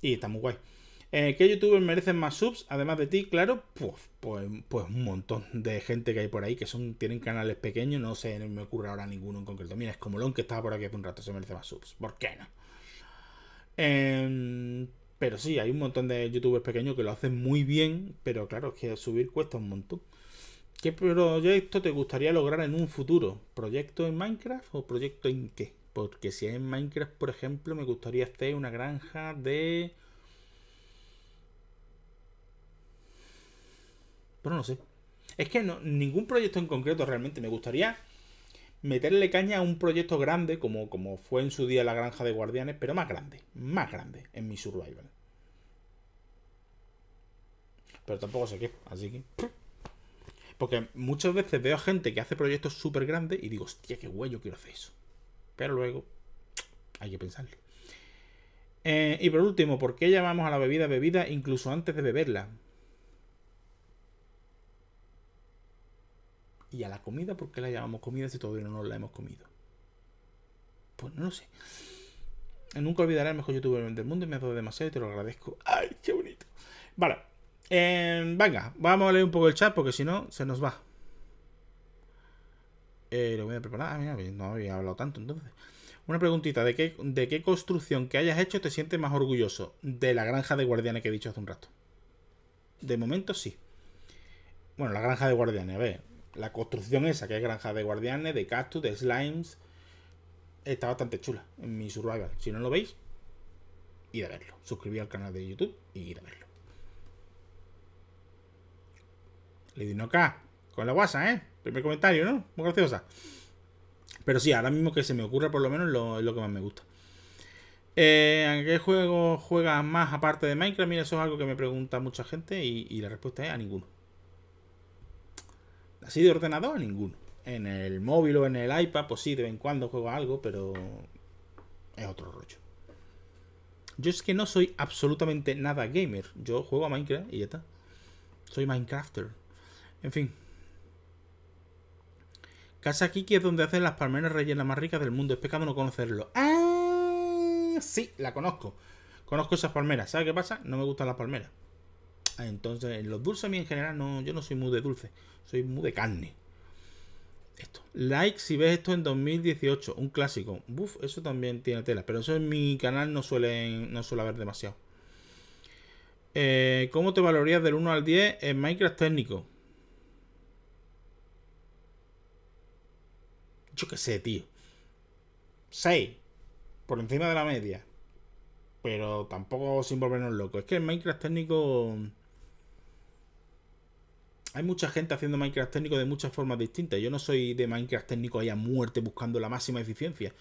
Y está muy guay. Eh, ¿Qué youtubers merecen más subs? Además de ti, claro, pues, pues, pues, un montón de gente que hay por ahí que son, tienen canales pequeños, no sé, no me ocurre ahora ninguno en concreto. Mira, es como Lon que estaba por aquí hace un rato, se merece más subs. ¿Por qué no? Em, pero sí, hay un montón de youtubers pequeños que lo hacen muy bien, pero claro, es que subir cuesta un montón. ¿Qué proyecto te gustaría lograr en un futuro? ¿Proyecto en Minecraft o proyecto en qué? Porque si es en Minecraft, por ejemplo, me gustaría hacer una granja de Pero pues no sé. Es que no, ningún proyecto en concreto realmente me gustaría meterle caña a un proyecto grande, como, como fue en su día la granja de guardianes, pero más grande, más grande en mi survival. Pero tampoco sé qué, así que... Porque muchas veces veo gente que hace proyectos súper grandes y digo, hostia, qué güey, yo quiero hacer eso. Pero luego hay que pensarlo. Eh, y por último, ¿por qué llamamos a la bebida bebida incluso antes de beberla? y a la comida, ¿por qué la llamamos comida si todavía no la hemos comido? Pues no lo sé. Nunca olvidaré el mejor youtuber del mundo y me ha dado demasiado y te lo agradezco. ¡Ay, qué bonito! Vale. Em, venga, vamos a leer un poco el chat porque si no, se nos va. Eh, lo voy a preparar. Ah, mira, no había hablado tanto entonces. Una preguntita, ¿de qué, ¿de qué construcción que hayas hecho te sientes más orgulloso? De la granja de guardianes que he dicho hace un rato. De momento sí. Bueno, la granja de guardianes, a ver la construcción esa, que es granja de guardianes, de cactus, de slimes, está bastante chula en mi survival. Si no lo veis, id a verlo. Suscribí al canal de YouTube y id a verlo. Le acá, con la guasa, ¿eh? Primer comentario, ¿no? Muy graciosa. Pero sí, ahora mismo que se me ocurra por lo menos lo, es lo que más me gusta. Eh, qué juego juegas más aparte de Minecraft? Mira, eso es algo que me pregunta mucha gente y la respuesta es a ninguno. Así de ordenador, ninguno. En el móvil o en el iPad, pues sí, de vez en cuando juego algo, pero es otro rollo. Yo es que no soy absolutamente nada gamer. Yo juego a Minecraft y ya está. Soy Minecrafter. En fin. Casa Kiki es donde hacen las palmeras rellenas más ricas del mundo. Es pecado no conocerlo. ¡Ah! Sí, la conozco. Conozco esas palmeras. ¿Sabes qué pasa? No me gustan las palmeras. Ah, entonces, los dulces a mí en general, no, yo no soy muy de dulce, soy muy de carne. Esto. Like si ves esto en 2018, un clásico. Buf, eso también tiene tela, pero eso en mi canal no, suelen, no suele haber demasiado. Eh, ¿Cómo te valorías del 1 al 10 en Minecraft técnico? Yo qué sé, tío. 6. Por encima de la media. Pero tampoco sin volvernos locos. Es que en Minecraft técnico hay mucha gente haciendo Minecraft técnico de muchas formas distintas. Yo no soy de Minecraft técnico ahí a muerte buscando la máxima eficiencia.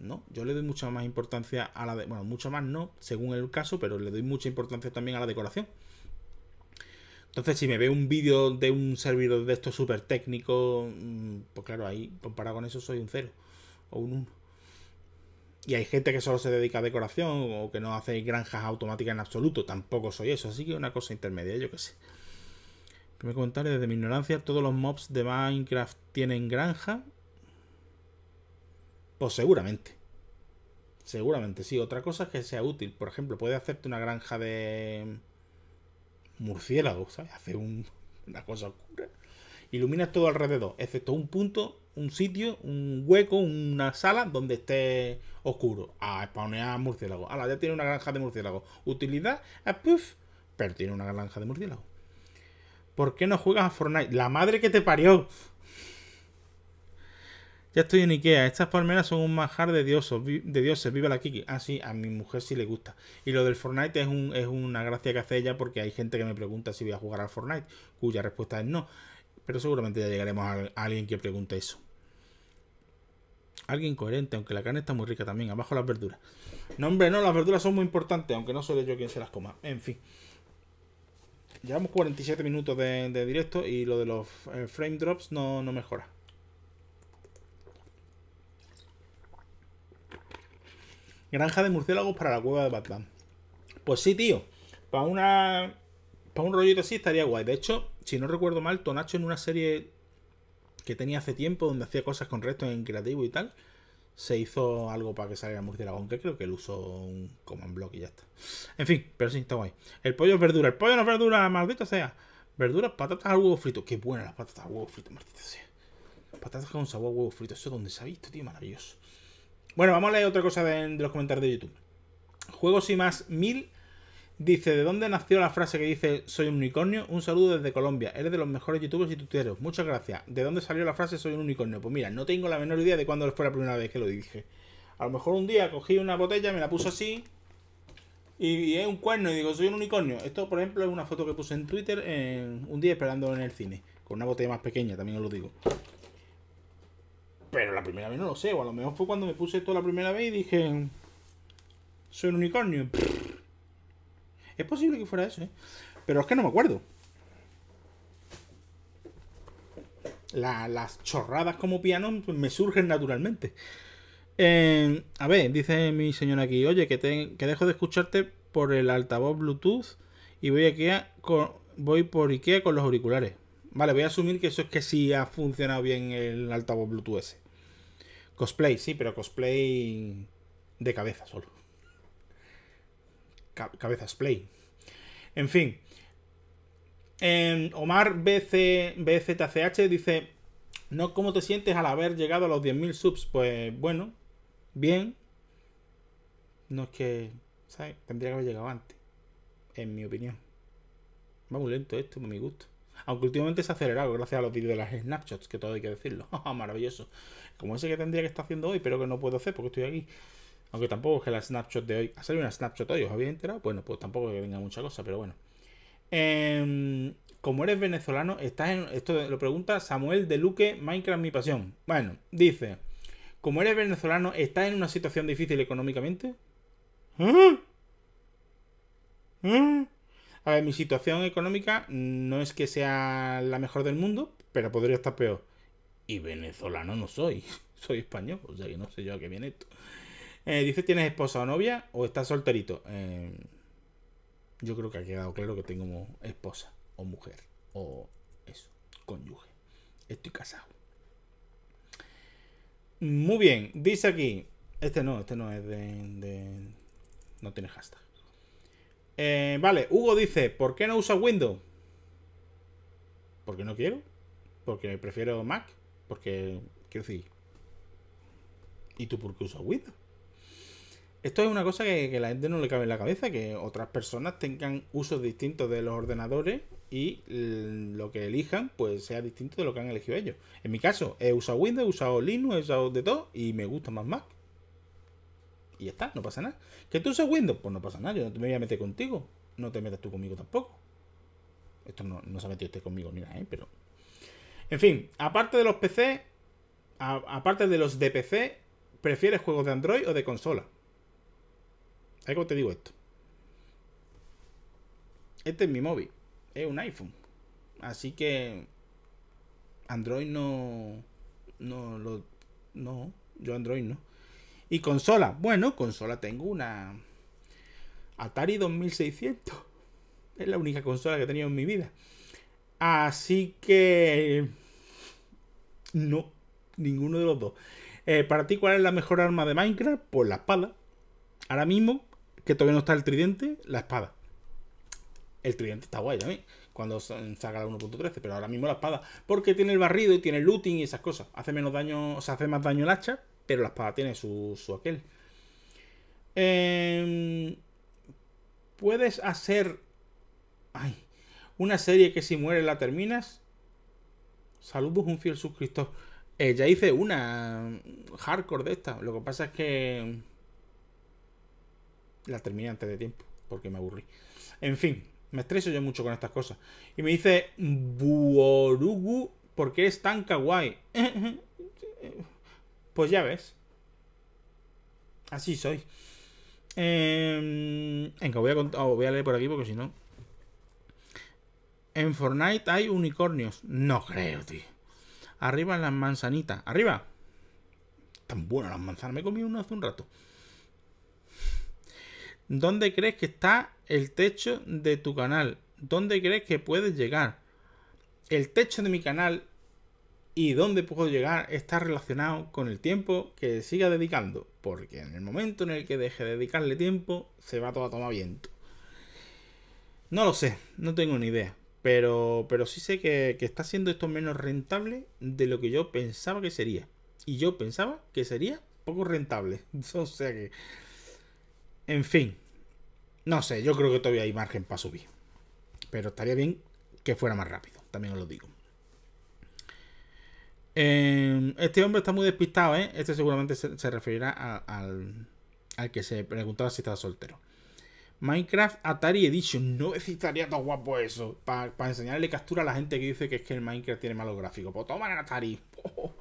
No, yo le doy mucha más importancia a la bueno, mucho más no, según el caso, pero le doy mucha importancia también a la decoración. Entonces, si me ve un vídeo de un servidor de esto súper técnico, mm, pues claro, ahí comparado con eso soy un cero, o un 1. Y hay gente que solo se dedica a decoración o que no hace granjas automáticas en absoluto, tampoco soy eso, así que una cosa intermedia, yo qué sé me comentario, desde mi ignorancia, todos los mobs de Minecraft tienen granja. Pues seguramente. Seguramente, sí. Otra cosa es que sea útil. Por ejemplo, puede hacerte una granja de murciélago ¿sabes? Hacer una cosa oscura. Iluminas todo alrededor, excepto un punto, un sitio, un hueco, una sala donde esté oscuro. Ah, spawnear murciélago ah ya tiene una granja de murciélago Utilidad, ah, puff, pero tiene una granja de murciélago ¿Por qué no juegas a Fortnite? ¡La madre que te parió! Ya estoy en Ikea. Estas palmeras son un manjar de dioses. De dioses. Viva la Kiki. Ah, sí, a mi mujer sí le gusta. Y lo del Fortnite es, es una gracia que hace ella porque hay gente que me pregunta si voy a jugar al Fortnite, cuya respuesta es no. Pero seguramente ya llegaremos a alguien que pregunte eso. Alguien coherente, aunque la carne está muy rica también. Abajo las verduras. No, hombre, no, las verduras son muy importantes, aunque no soy yo quien se las coma. En fin. Llevamos 47 minutos de, directo y lo de los eh, frame drops no, no mejora. Granja de murciélagos para la cueva de Batman. Pues sí, tío. Para una. Para un rollito así estaría guay. De hecho, si no recuerdo mal, Tonacho en una serie que tenía hace tiempo, donde hacía cosas con restos en creativo y tal, se hizo algo para que saliera el murciélago, aunque creo que él usó un command block y ya está. En fin, pero sí, está guay. El pollo es verdura, el pollo no es verdura, maldito sea. Verduras, patatas al huevo frito. Qué buenas las patatas al huevo frito, maldito sea. Patatas con sabor a huevo frito, eso donde se ha visto, tío, maravilloso. Bueno, vamos a leer otra cosa de, de los comentarios de YouTube. Juegos y más mil Dice, ¿de dónde nació la frase que dice soy un unicornio? Un saludo desde Colombia. Eres de los mejores youtubers y tuteros, Muchas gracias. ¿De dónde salió la frase soy un unicornio? Pues mira, no tengo la menor idea de cuándo fue la primera vez que lo dije. A lo mejor un día cogí una botella, me la puse así y, es eh, un cuerno y digo soy un unicornio. Esto, por ejemplo, es una foto que puse en Twitter un día esperando en el cine. Con una botella más pequeña, también os lo digo. Pero la primera vez no lo sé, o a lo mejor fue cuando me puse esto la primera vez y dije soy un unicornio. Es posible que fuera eso, ¿eh? Pero es que no me acuerdo. las chorradas como piano me surgen naturalmente. Em, a ver, dice mi señora aquí, oye, que, dejo de escucharte por el altavoz Bluetooth y voy, a, voy por Ikea con los auriculares. Vale, voy a asumir que eso es que sí ha funcionado bien el altavoz Bluetooth ese. Cosplay, sí, pero cosplay de cabeza solo. Cabezas Play. En fin. Omar BC, BZCH dice: ¿No cómo te sientes al haber llegado a los 10.000 subs? Pues bueno, bien. No es que. ¿Sabes? Tendría que haber llegado antes. En mi opinión. Va muy lento esto, me mi gusto. Aunque últimamente se ha acelerado gracias a los vídeos de las snapshots, que todo hay que decirlo. Maravilloso. Como ese que tendría que estar haciendo hoy, pero que no puedo hacer porque estoy aquí. Aunque tampoco es que la snapshot de hoy. Ha salido una snapshot hoy, ¿os habéis enterado? Bueno, pues tampoco que venga mucha cosa, pero bueno. Em, como eres venezolano, estás en. Esto lo pregunta Samuel de Luque, Minecraft mi pasión. Bueno, dice. Como eres venezolano, ¿estás en una situación difícil económicamente? ¿Eh? ¿Eh? A ver, mi situación económica no es que sea la mejor del mundo, pero podría estar peor. Y venezolano no soy, soy español, o sea que no sé yo a qué viene esto. Eh, dice, ¿tienes esposa o novia o estás solterito? Eh, yo creo que ha quedado claro que tengo esposa o mujer o eso, cónyuge. Estoy casado. Muy bien, dice aquí. Este no, este no es de. no tiene hashtag. Eh, vale, Hugo dice, ¿por qué no usas Windows? Porque no quiero. Porque prefiero Mac. Porque, quiero decir. ¿Y tú por qué usas Windows? Esto es una cosa que, que, la gente no le cabe en la cabeza, que otras personas tengan usos distintos de los ordenadores y lo que elijan pues sea distinto de lo que han elegido ellos. En mi caso, he usado Windows, he usado Linux, he usado de todo y me gusta más Mac. Y ya está, no pasa nada. ¿Que tú usas Windows? Pues no pasa nada, yo no me voy a meter contigo. No te metas tú conmigo tampoco. Esto no, se ha metido usted conmigo ni nada, ¿eh? Pero... En fin, aparte de los PC, aparte de los de PC, ¿prefieres juegos de Android o de consola? ¿Sabes cómo te digo esto? Este es mi móvil. Es un iPhone. Así que Android no. No lo. No. Yo Android no. Y consola. Bueno, consola tengo una. Atari 2600. Es la única consola que he tenido en mi vida. Así que. No. Ninguno de los dos. Eh, ¿Para ti cuál es la mejor arma de Minecraft? Pues la espada. Ahora mismo que todavía no está el tridente, la espada. El tridente está guay también, cuando saca la 1.13, pero ahora mismo la espada, porque tiene el barrido y tiene el looting y esas cosas. Hace menos daño, o sea, hace más daño el hacha, pero la espada tiene su, aquel. Em, puedes hacer... Ay, una serie que si mueres la terminas. Saludos, pues, un fiel suscriptor. Eh, ya hice una mm, hardcore de esta. Lo que pasa es que la terminé antes de tiempo, porque me aburrí. En fin, me estreso yo mucho con estas cosas. Y me dice, Buorugu, ¿por qué es tan kawaii? pues ya ves. Así soy. Eh, venga, voy a, oh, voy a leer por aquí porque si no... En Fortnite hay unicornios. No creo, tío. Arriba las manzanitas. ¡Arriba! Tan buenas las manzanas. Me comí comido una hace un rato. ¿Dónde crees que está el techo de tu canal? ¿Dónde crees que puedes llegar? El techo de mi canal y dónde puedo llegar está relacionado con el tiempo que siga dedicando. Porque en el momento en el que deje de dedicarle tiempo, se va todo a tomar viento. No lo sé, no tengo ni idea. Pero, pero sí sé que, que está siendo esto menos rentable de lo que yo pensaba que sería. Y yo pensaba que sería poco rentable. O sea que en fin. No sé, yo creo que todavía hay margen para subir. Pero estaría bien que fuera más rápido, también os lo digo. Em, este hombre está muy despistado, ¿eh? Este seguramente se, referirá al, que se preguntaba si estaba soltero. Minecraft Atari Edition. No necesitaría tan guapo eso. Para enseñarle captura a la gente que dice que es que el Minecraft tiene malos gráficos. Pues el Atari. Oh,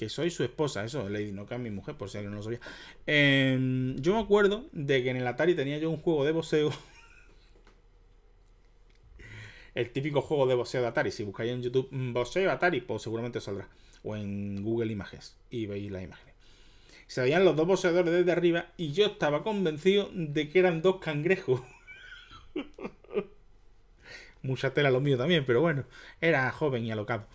que soy su esposa, eso, Lady Noca, mi mujer, por si alguien no lo sabía. Em, yo me acuerdo de que en el Atari tenía yo un juego de boxeo. el típico juego de boxeo de Atari. Si buscáis en YouTube mm, boxeo Atari, pues seguramente saldrá. O en Google Images y veis las imágenes. Se veían los dos boxeadores desde arriba y yo estaba convencido de que eran dos cangrejos. Mucha tela lo mío también, pero bueno, era joven y alocado.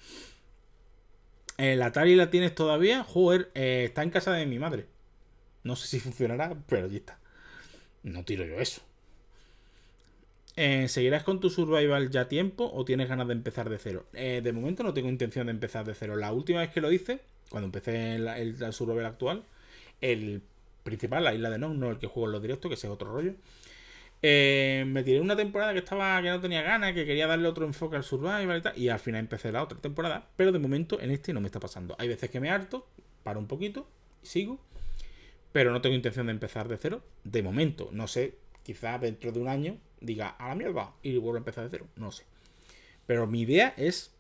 Eh, la Atari la tienes todavía. jugar eh, está en casa de mi madre. No sé si funcionará, pero ya está. No tiro yo eso. Eh, ¿Seguirás con tu survival ya tiempo o tienes ganas de empezar de cero? de momento no tengo intención de empezar de cero. La última vez que lo hice, cuando empecé el, survival actual, el principal, la isla de No, no el que juego en los directos, que ese es otro rollo. Eh, me tiré una temporada que estaba que no tenía ganas, que quería darle otro enfoque al Survival y tal, y al final empecé la otra temporada, pero de momento en este no me está pasando. Hay veces que me harto, paro un poquito y sigo, pero no tengo intención de empezar de cero, de momento, no sé, quizás dentro de un año diga a la mierda y vuelvo a empezar de cero, no sé. Pero mi idea es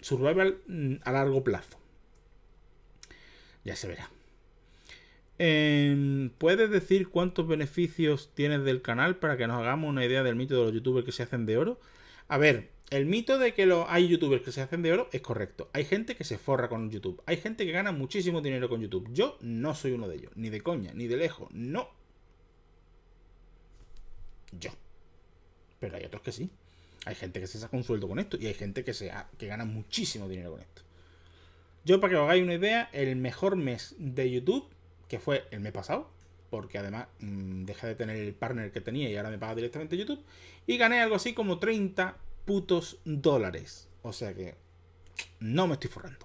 Survival mm, a largo plazo. Ya se verá. ¿Puedes decir cuántos beneficios tienes del canal para que nos hagamos una idea del mito de los youtubers que se hacen de oro? A ver, el mito de que hay youtubers que se hacen de oro es correcto. Hay gente que se forra con YouTube. Hay gente que gana muchísimo dinero con YouTube. Yo no soy uno de ellos. Ni de coña, ni de lejos. No. Yo. Pero hay otros que sí. Hay gente que se saca un sueldo con esto. Y hay gente que, que gana muchísimo dinero con esto. Yo, para que os hagáis una idea, el mejor mes de YouTube que fue el mes pasado, porque además mm, dejé de tener el partner que tenía y ahora me paga directamente YouTube, y gané algo así como 30 putos dólares. O sea que no me estoy forrando.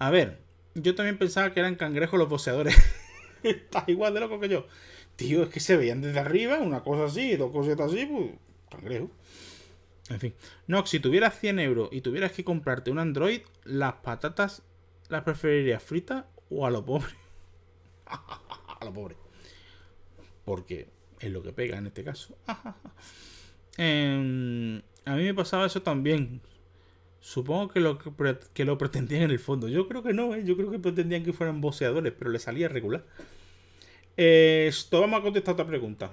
A ver, yo también pensaba que eran cangrejos los boxeadores. Estás igual de loco que yo. Tío, es que se veían desde arriba, una cosa así, dos cositas así, pues, cangrejo. En fin. No, si tuvieras 100 euros y tuvieras que comprarte un Android, las patatas las preferirías fritas o a lo pobre. a lo pobre. Porque es lo que pega en este caso. Em, a mí me pasaba eso también. Supongo que lo, lo pretendían en el fondo. Yo creo que no, ¿eh? yo creo que pretendían que fueran boceadores, pero le salía regular. esto, vamos a contestar otra pregunta.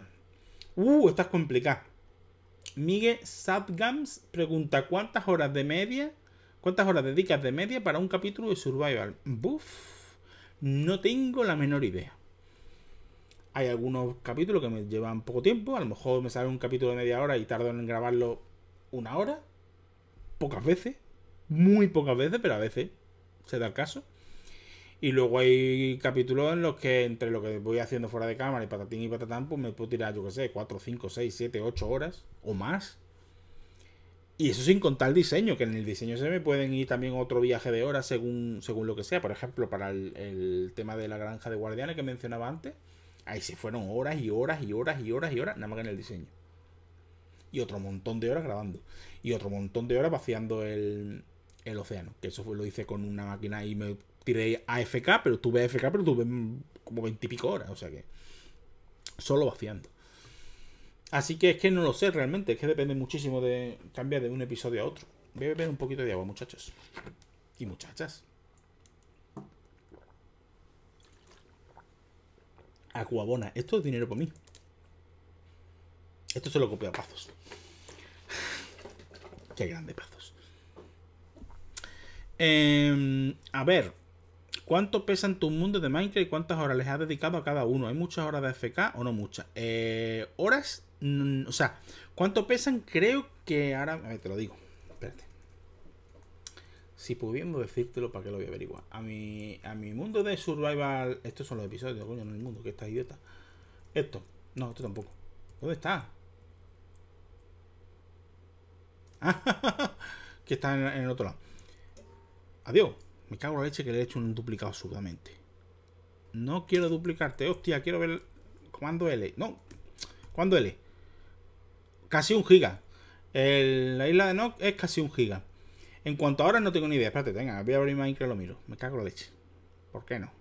Uh, estás complicado. complicada. Miguel Sadgams pregunta: ¿Cuántas horas de media? ¿Cuántas horas dedicas de media para un capítulo de Survival? Buf. No tengo la menor idea. Hay algunos capítulos que me llevan poco tiempo, a lo mejor me sale un capítulo de media hora y tardo en grabarlo una hora. Pocas veces, muy pocas veces, pero a veces se da el caso. Y luego hay capítulos en los que entre lo que voy haciendo fuera de cámara y patatín y patatán, pues me puedo tirar, yo qué sé, 4, 5, 6, 7, 8 horas o más y eso sin contar el diseño, que en el diseño se me pueden ir también otro viaje de horas según, según lo que sea. Por ejemplo, para el, tema de la granja de guardianes que mencionaba antes, ahí se fueron horas y horas y horas y horas y horas, nada más que en el diseño. Y otro montón de horas grabando. Y otro montón de horas vaciando el, océano. Que eso lo hice con una máquina y me tiré AFK, pero tuve AFK, pero tuve como veintipico horas. O sea que solo vaciando. Así que es que no lo sé realmente, es que depende muchísimo de cambiar de un episodio a otro. Voy a beber un poquito de agua, muchachos. Y muchachas. Aguabona. Esto es dinero por mí. Esto se lo copio a Pazos. Qué grande Pazos. Em, a ver. ¿Cuánto en tu mundo de Minecraft y cuántas horas les has dedicado a cada uno? ¿Hay muchas horas de FK o no muchas? Eh, horas o sea, ¿cuánto pesan? Creo que ahora. A ver, te lo digo. Espérate. Si pudiendo decírtelo, ¿para que lo voy a averiguar? A mi, a mi mundo de Survival. Estos son los episodios, coño, no el mundo, que está idiota. Esto. No, esto tampoco. ¿Dónde está? que está en, el otro lado. Adiós. Me cago en la leche que le he hecho un duplicado Absurdamente No quiero duplicarte. Hostia, quiero ver. ¿Cuándo L. No. ¿Cuándo L casi un giga. la isla de Nock es casi un giga. En cuanto a horas no tengo ni idea. Espérate, venga, voy a abrir Minecraft y lo miro. Me cago la leche. ¿Por qué no?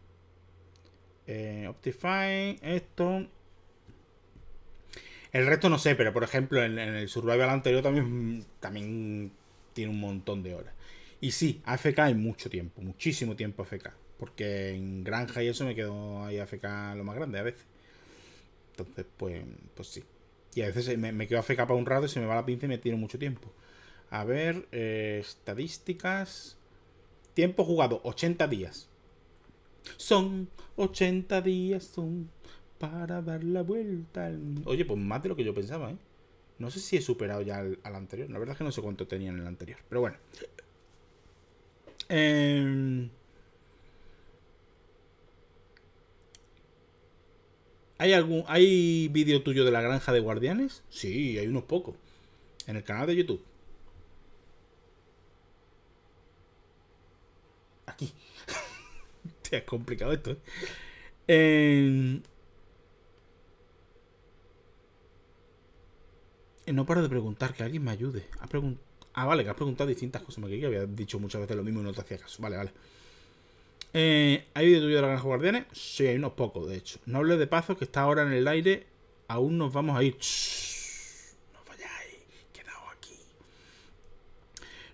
Eh, Optifine, esto. El resto no sé, pero por ejemplo en, el Survival anterior también, también tiene un montón de horas. Y sí, AFK hay mucho tiempo, muchísimo tiempo AFK. Porque en granja y eso me quedo ahí AFK lo más grande a veces. Entonces, pues, pues sí. Y a veces me, me quedo a para un rato y se me va la pinza y me tiro mucho tiempo. A ver, eh, estadísticas. Tiempo jugado, 80 días. Son 80 días, son para dar la vuelta Oye, pues más de lo que yo pensaba, ¿eh? No sé si he superado ya al, al anterior. La verdad es que no sé cuánto tenía en el anterior. Pero bueno. Eh... ¿Hay algún hay vídeo tuyo de la granja de guardianes? Sí, hay unos pocos. En el canal de YouTube. Aquí. Te ha complicado esto, ¿eh? ¿eh? No paro de preguntar, que alguien me ayude. preguntado. Ah, vale, que has preguntado distintas cosas. Me que había dicho muchas veces lo mismo y no te hacía caso. Vale, vale. Eh, ¿Hay vídeo tuyo de la Granja Guardianes? Sí, hay unos pocos, de hecho. No hables de Pazos, que está ahora en el aire. Aún nos vamos a ir. no vayáis, quedaos aquí.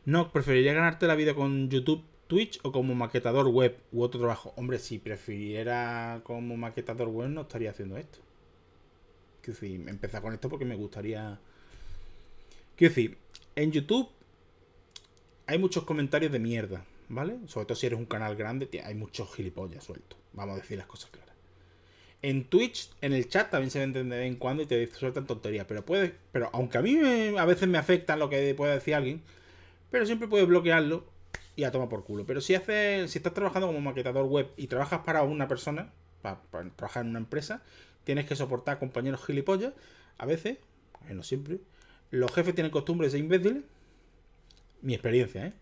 No, preferiría ganarte la vida con YouTube, Twitch o como maquetador web u otro trabajo. Hombre, si prefiriera como maquetador web, no estaría haciendo esto. Quiero decir, empezar con esto porque me gustaría. Quiero decir, en YouTube hay muchos comentarios de mierda ¿vale? Sobre todo si eres un canal grande, hay muchos gilipollas sueltos. Vamos a decir las cosas claras. En Twitch, en el chat también se venden de vez en cuando y te sueltan tonterías. Pero puedes, pero aunque a mí a veces me afecta lo que pueda decir alguien, pero siempre puedes bloquearlo y a tomar por culo. Pero si haces, si estás trabajando como maquetador web y trabajas para una persona, para, trabajar en una empresa, tienes que soportar compañeros gilipollas, a veces, eh, no siempre. Los jefes tienen costumbres de imbéciles. Mi experiencia, ¿eh?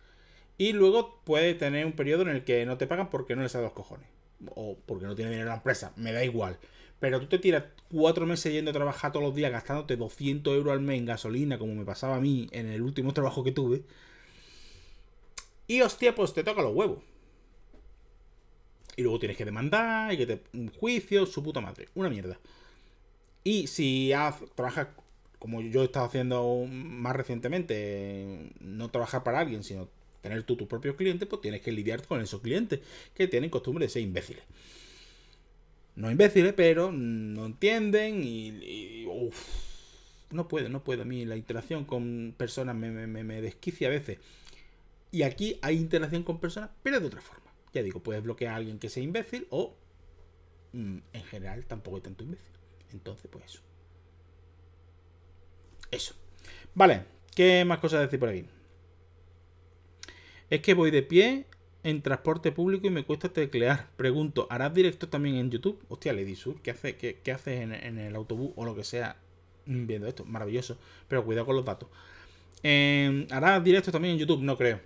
Y luego puede tener un periodo en el que no te pagan porque no les da los cojones. O porque no tiene dinero la empresa. Me da igual. Pero tú te tiras cuatro meses yendo a trabajar todos los días, gastándote 200 euros al mes en gasolina, como me pasaba a mí en el último trabajo que tuve. Y hostia, pues te toca los huevos. Y luego tienes que demandar, y que te. Un juicio, su puta madre. Una mierda. Y si trabajas, como yo he estado haciendo más recientemente, no trabajar para alguien, sino tener tú tus propios clientes, pues tienes que lidiar con esos clientes que tienen costumbre de ser imbéciles. No imbéciles, pero no entienden y... no puedo, no puedo. A mí la interacción con personas me, desquicia a veces. Y aquí hay interacción con personas, pero de otra forma. Ya digo, puedes bloquear a alguien que sea imbécil o mm, en general tampoco es tanto imbécil. Entonces, pues eso. Eso. Vale, ¿qué más cosas decir por aquí? Es que voy de pie en transporte público y me cuesta teclear. Pregunto, ¿harás directo también en YouTube? Hostia, Lady Sur, ¿qué haces qué, en, el autobús o lo que sea viendo esto? Maravilloso. Pero cuidado con los datos. Em, ¿Harás directo también en YouTube? No creo.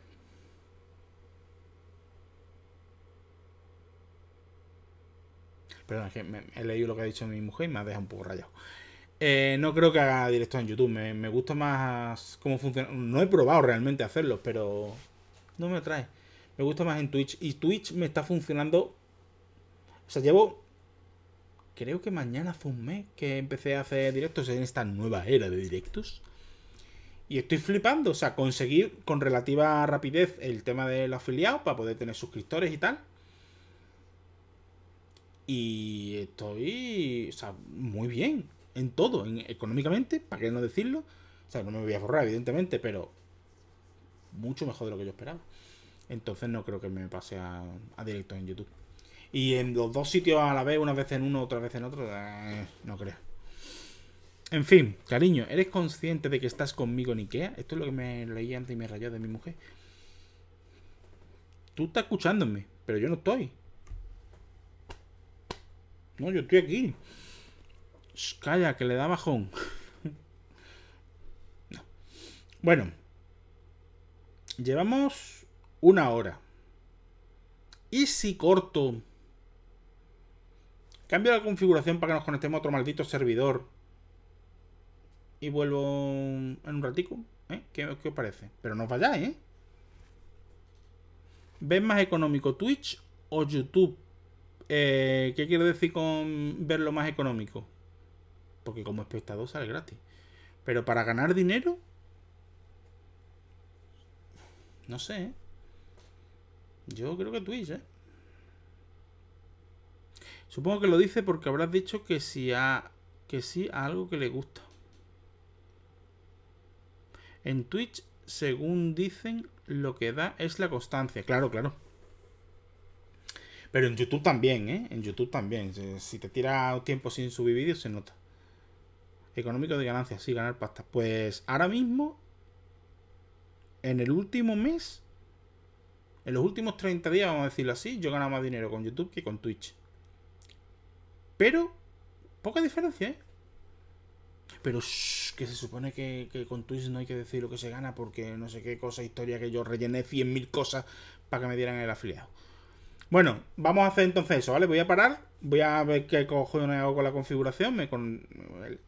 Perdón, es que he leído lo que ha dicho mi mujer y me ha dejado un poco rayado. Eh, no creo que haga directos en YouTube. Me, gusta más cómo funciona. No he probado realmente hacerlo, pero no me atrae. Me gusta más en Twitch. Y Twitch me está funcionando. O sea, llevo. Creo que mañana hace un mes que empecé a hacer directos en esta nueva era de directos. Y estoy flipando. O sea, conseguir con relativa rapidez el tema del afiliado para poder tener suscriptores y tal. Y estoy. O sea, muy bien. En todo. económicamente, para qué no decirlo. O sea, no me voy a forrar, evidentemente, pero mucho mejor de lo que yo esperaba. Entonces no creo que me pase a, directo en YouTube. Y en los dos sitios a la vez, una vez en uno, otra vez en otro, eh, no creo. En fin, cariño, ¿eres consciente de que estás conmigo en Ikea? Esto es lo que me leí antes y me rayó de mi mujer. Tú estás escuchándome, pero yo no estoy. No, yo estoy aquí. calla, que le da bajón. no. Bueno, Llevamos una hora. ¿Y si corto? Cambio la configuración para que nos conectemos a otro maldito servidor. Y vuelvo en un ratico. ¿eh? ¿Qué, os parece? Pero no os vayáis, ¿eh? ¿Ves más económico Twitch o YouTube? Eh, ¿Qué quiero decir con verlo más económico? Porque como espectador sale gratis. Pero para ganar dinero, no sé. Yo creo que Twitch, ¿eh? Supongo que lo dice porque habrás dicho que sí a, que sí algo que le gusta. En Twitch, según dicen, lo que da es la constancia. Claro, claro. Pero en YouTube también, ¿eh? En YouTube también. Eh, si te tiras tiempo sin subir vídeos, se nota. Económico de ganancias, sí, ganar pasta. Pues ahora mismo en el último mes, en los últimos 30 días, vamos a decirlo así, yo ganado más dinero con YouTube que con Twitch. Pero, poca diferencia, ¿eh? Pero shh, que se supone que, con Twitch no hay que decir lo que se gana porque no sé qué cosa, historia que yo rellené 100.000 cosas para que me dieran el afiliado. Bueno, vamos a hacer entonces eso, ¿vale? Voy a parar, voy a ver qué cojones hago con la configuración.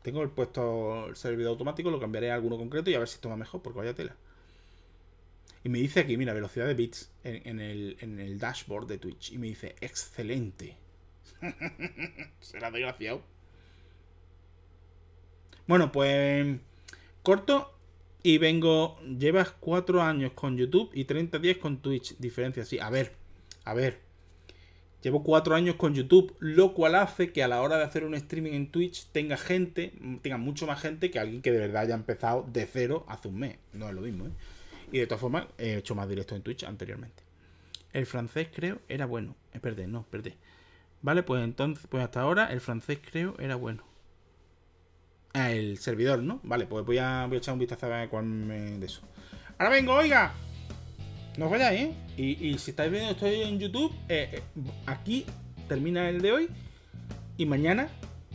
Tengo el puesto el servidor automático, lo cambiaré a alguno concreto y a ver si toma mejor, porque vaya tela. Y me dice aquí, mira, velocidad de bits en, el, en el, dashboard de Twitch. Y me dice, excelente. Será desgraciado. Bueno, pues corto y vengo. Llevas cuatro años con YouTube y 30 días con Twitch. Diferencia, sí. A ver, a ver. Llevo cuatro años con YouTube, lo cual hace que a la hora de hacer un streaming en Twitch tenga gente, tenga mucho más gente que alguien que de verdad haya empezado de cero hace un mes. No es lo mismo, ¿eh? Y de todas formas, he hecho más directo en Twitch anteriormente. El francés creo era bueno. Eh, perdé no, perdé Vale, pues entonces, pues hasta ahora el francés creo era bueno. Ah, el servidor, ¿no? Vale, pues voy a, voy a echar un vistazo a ver cuál de eso. Ahora vengo, oiga. No os vayáis, ¿eh? Y, si estáis viendo estoy en YouTube, eh, eh, aquí termina el de hoy. Y mañana,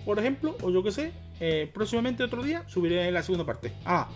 por ejemplo, o yo qué sé, próximamente otro día, subiré la segunda parte. Ah,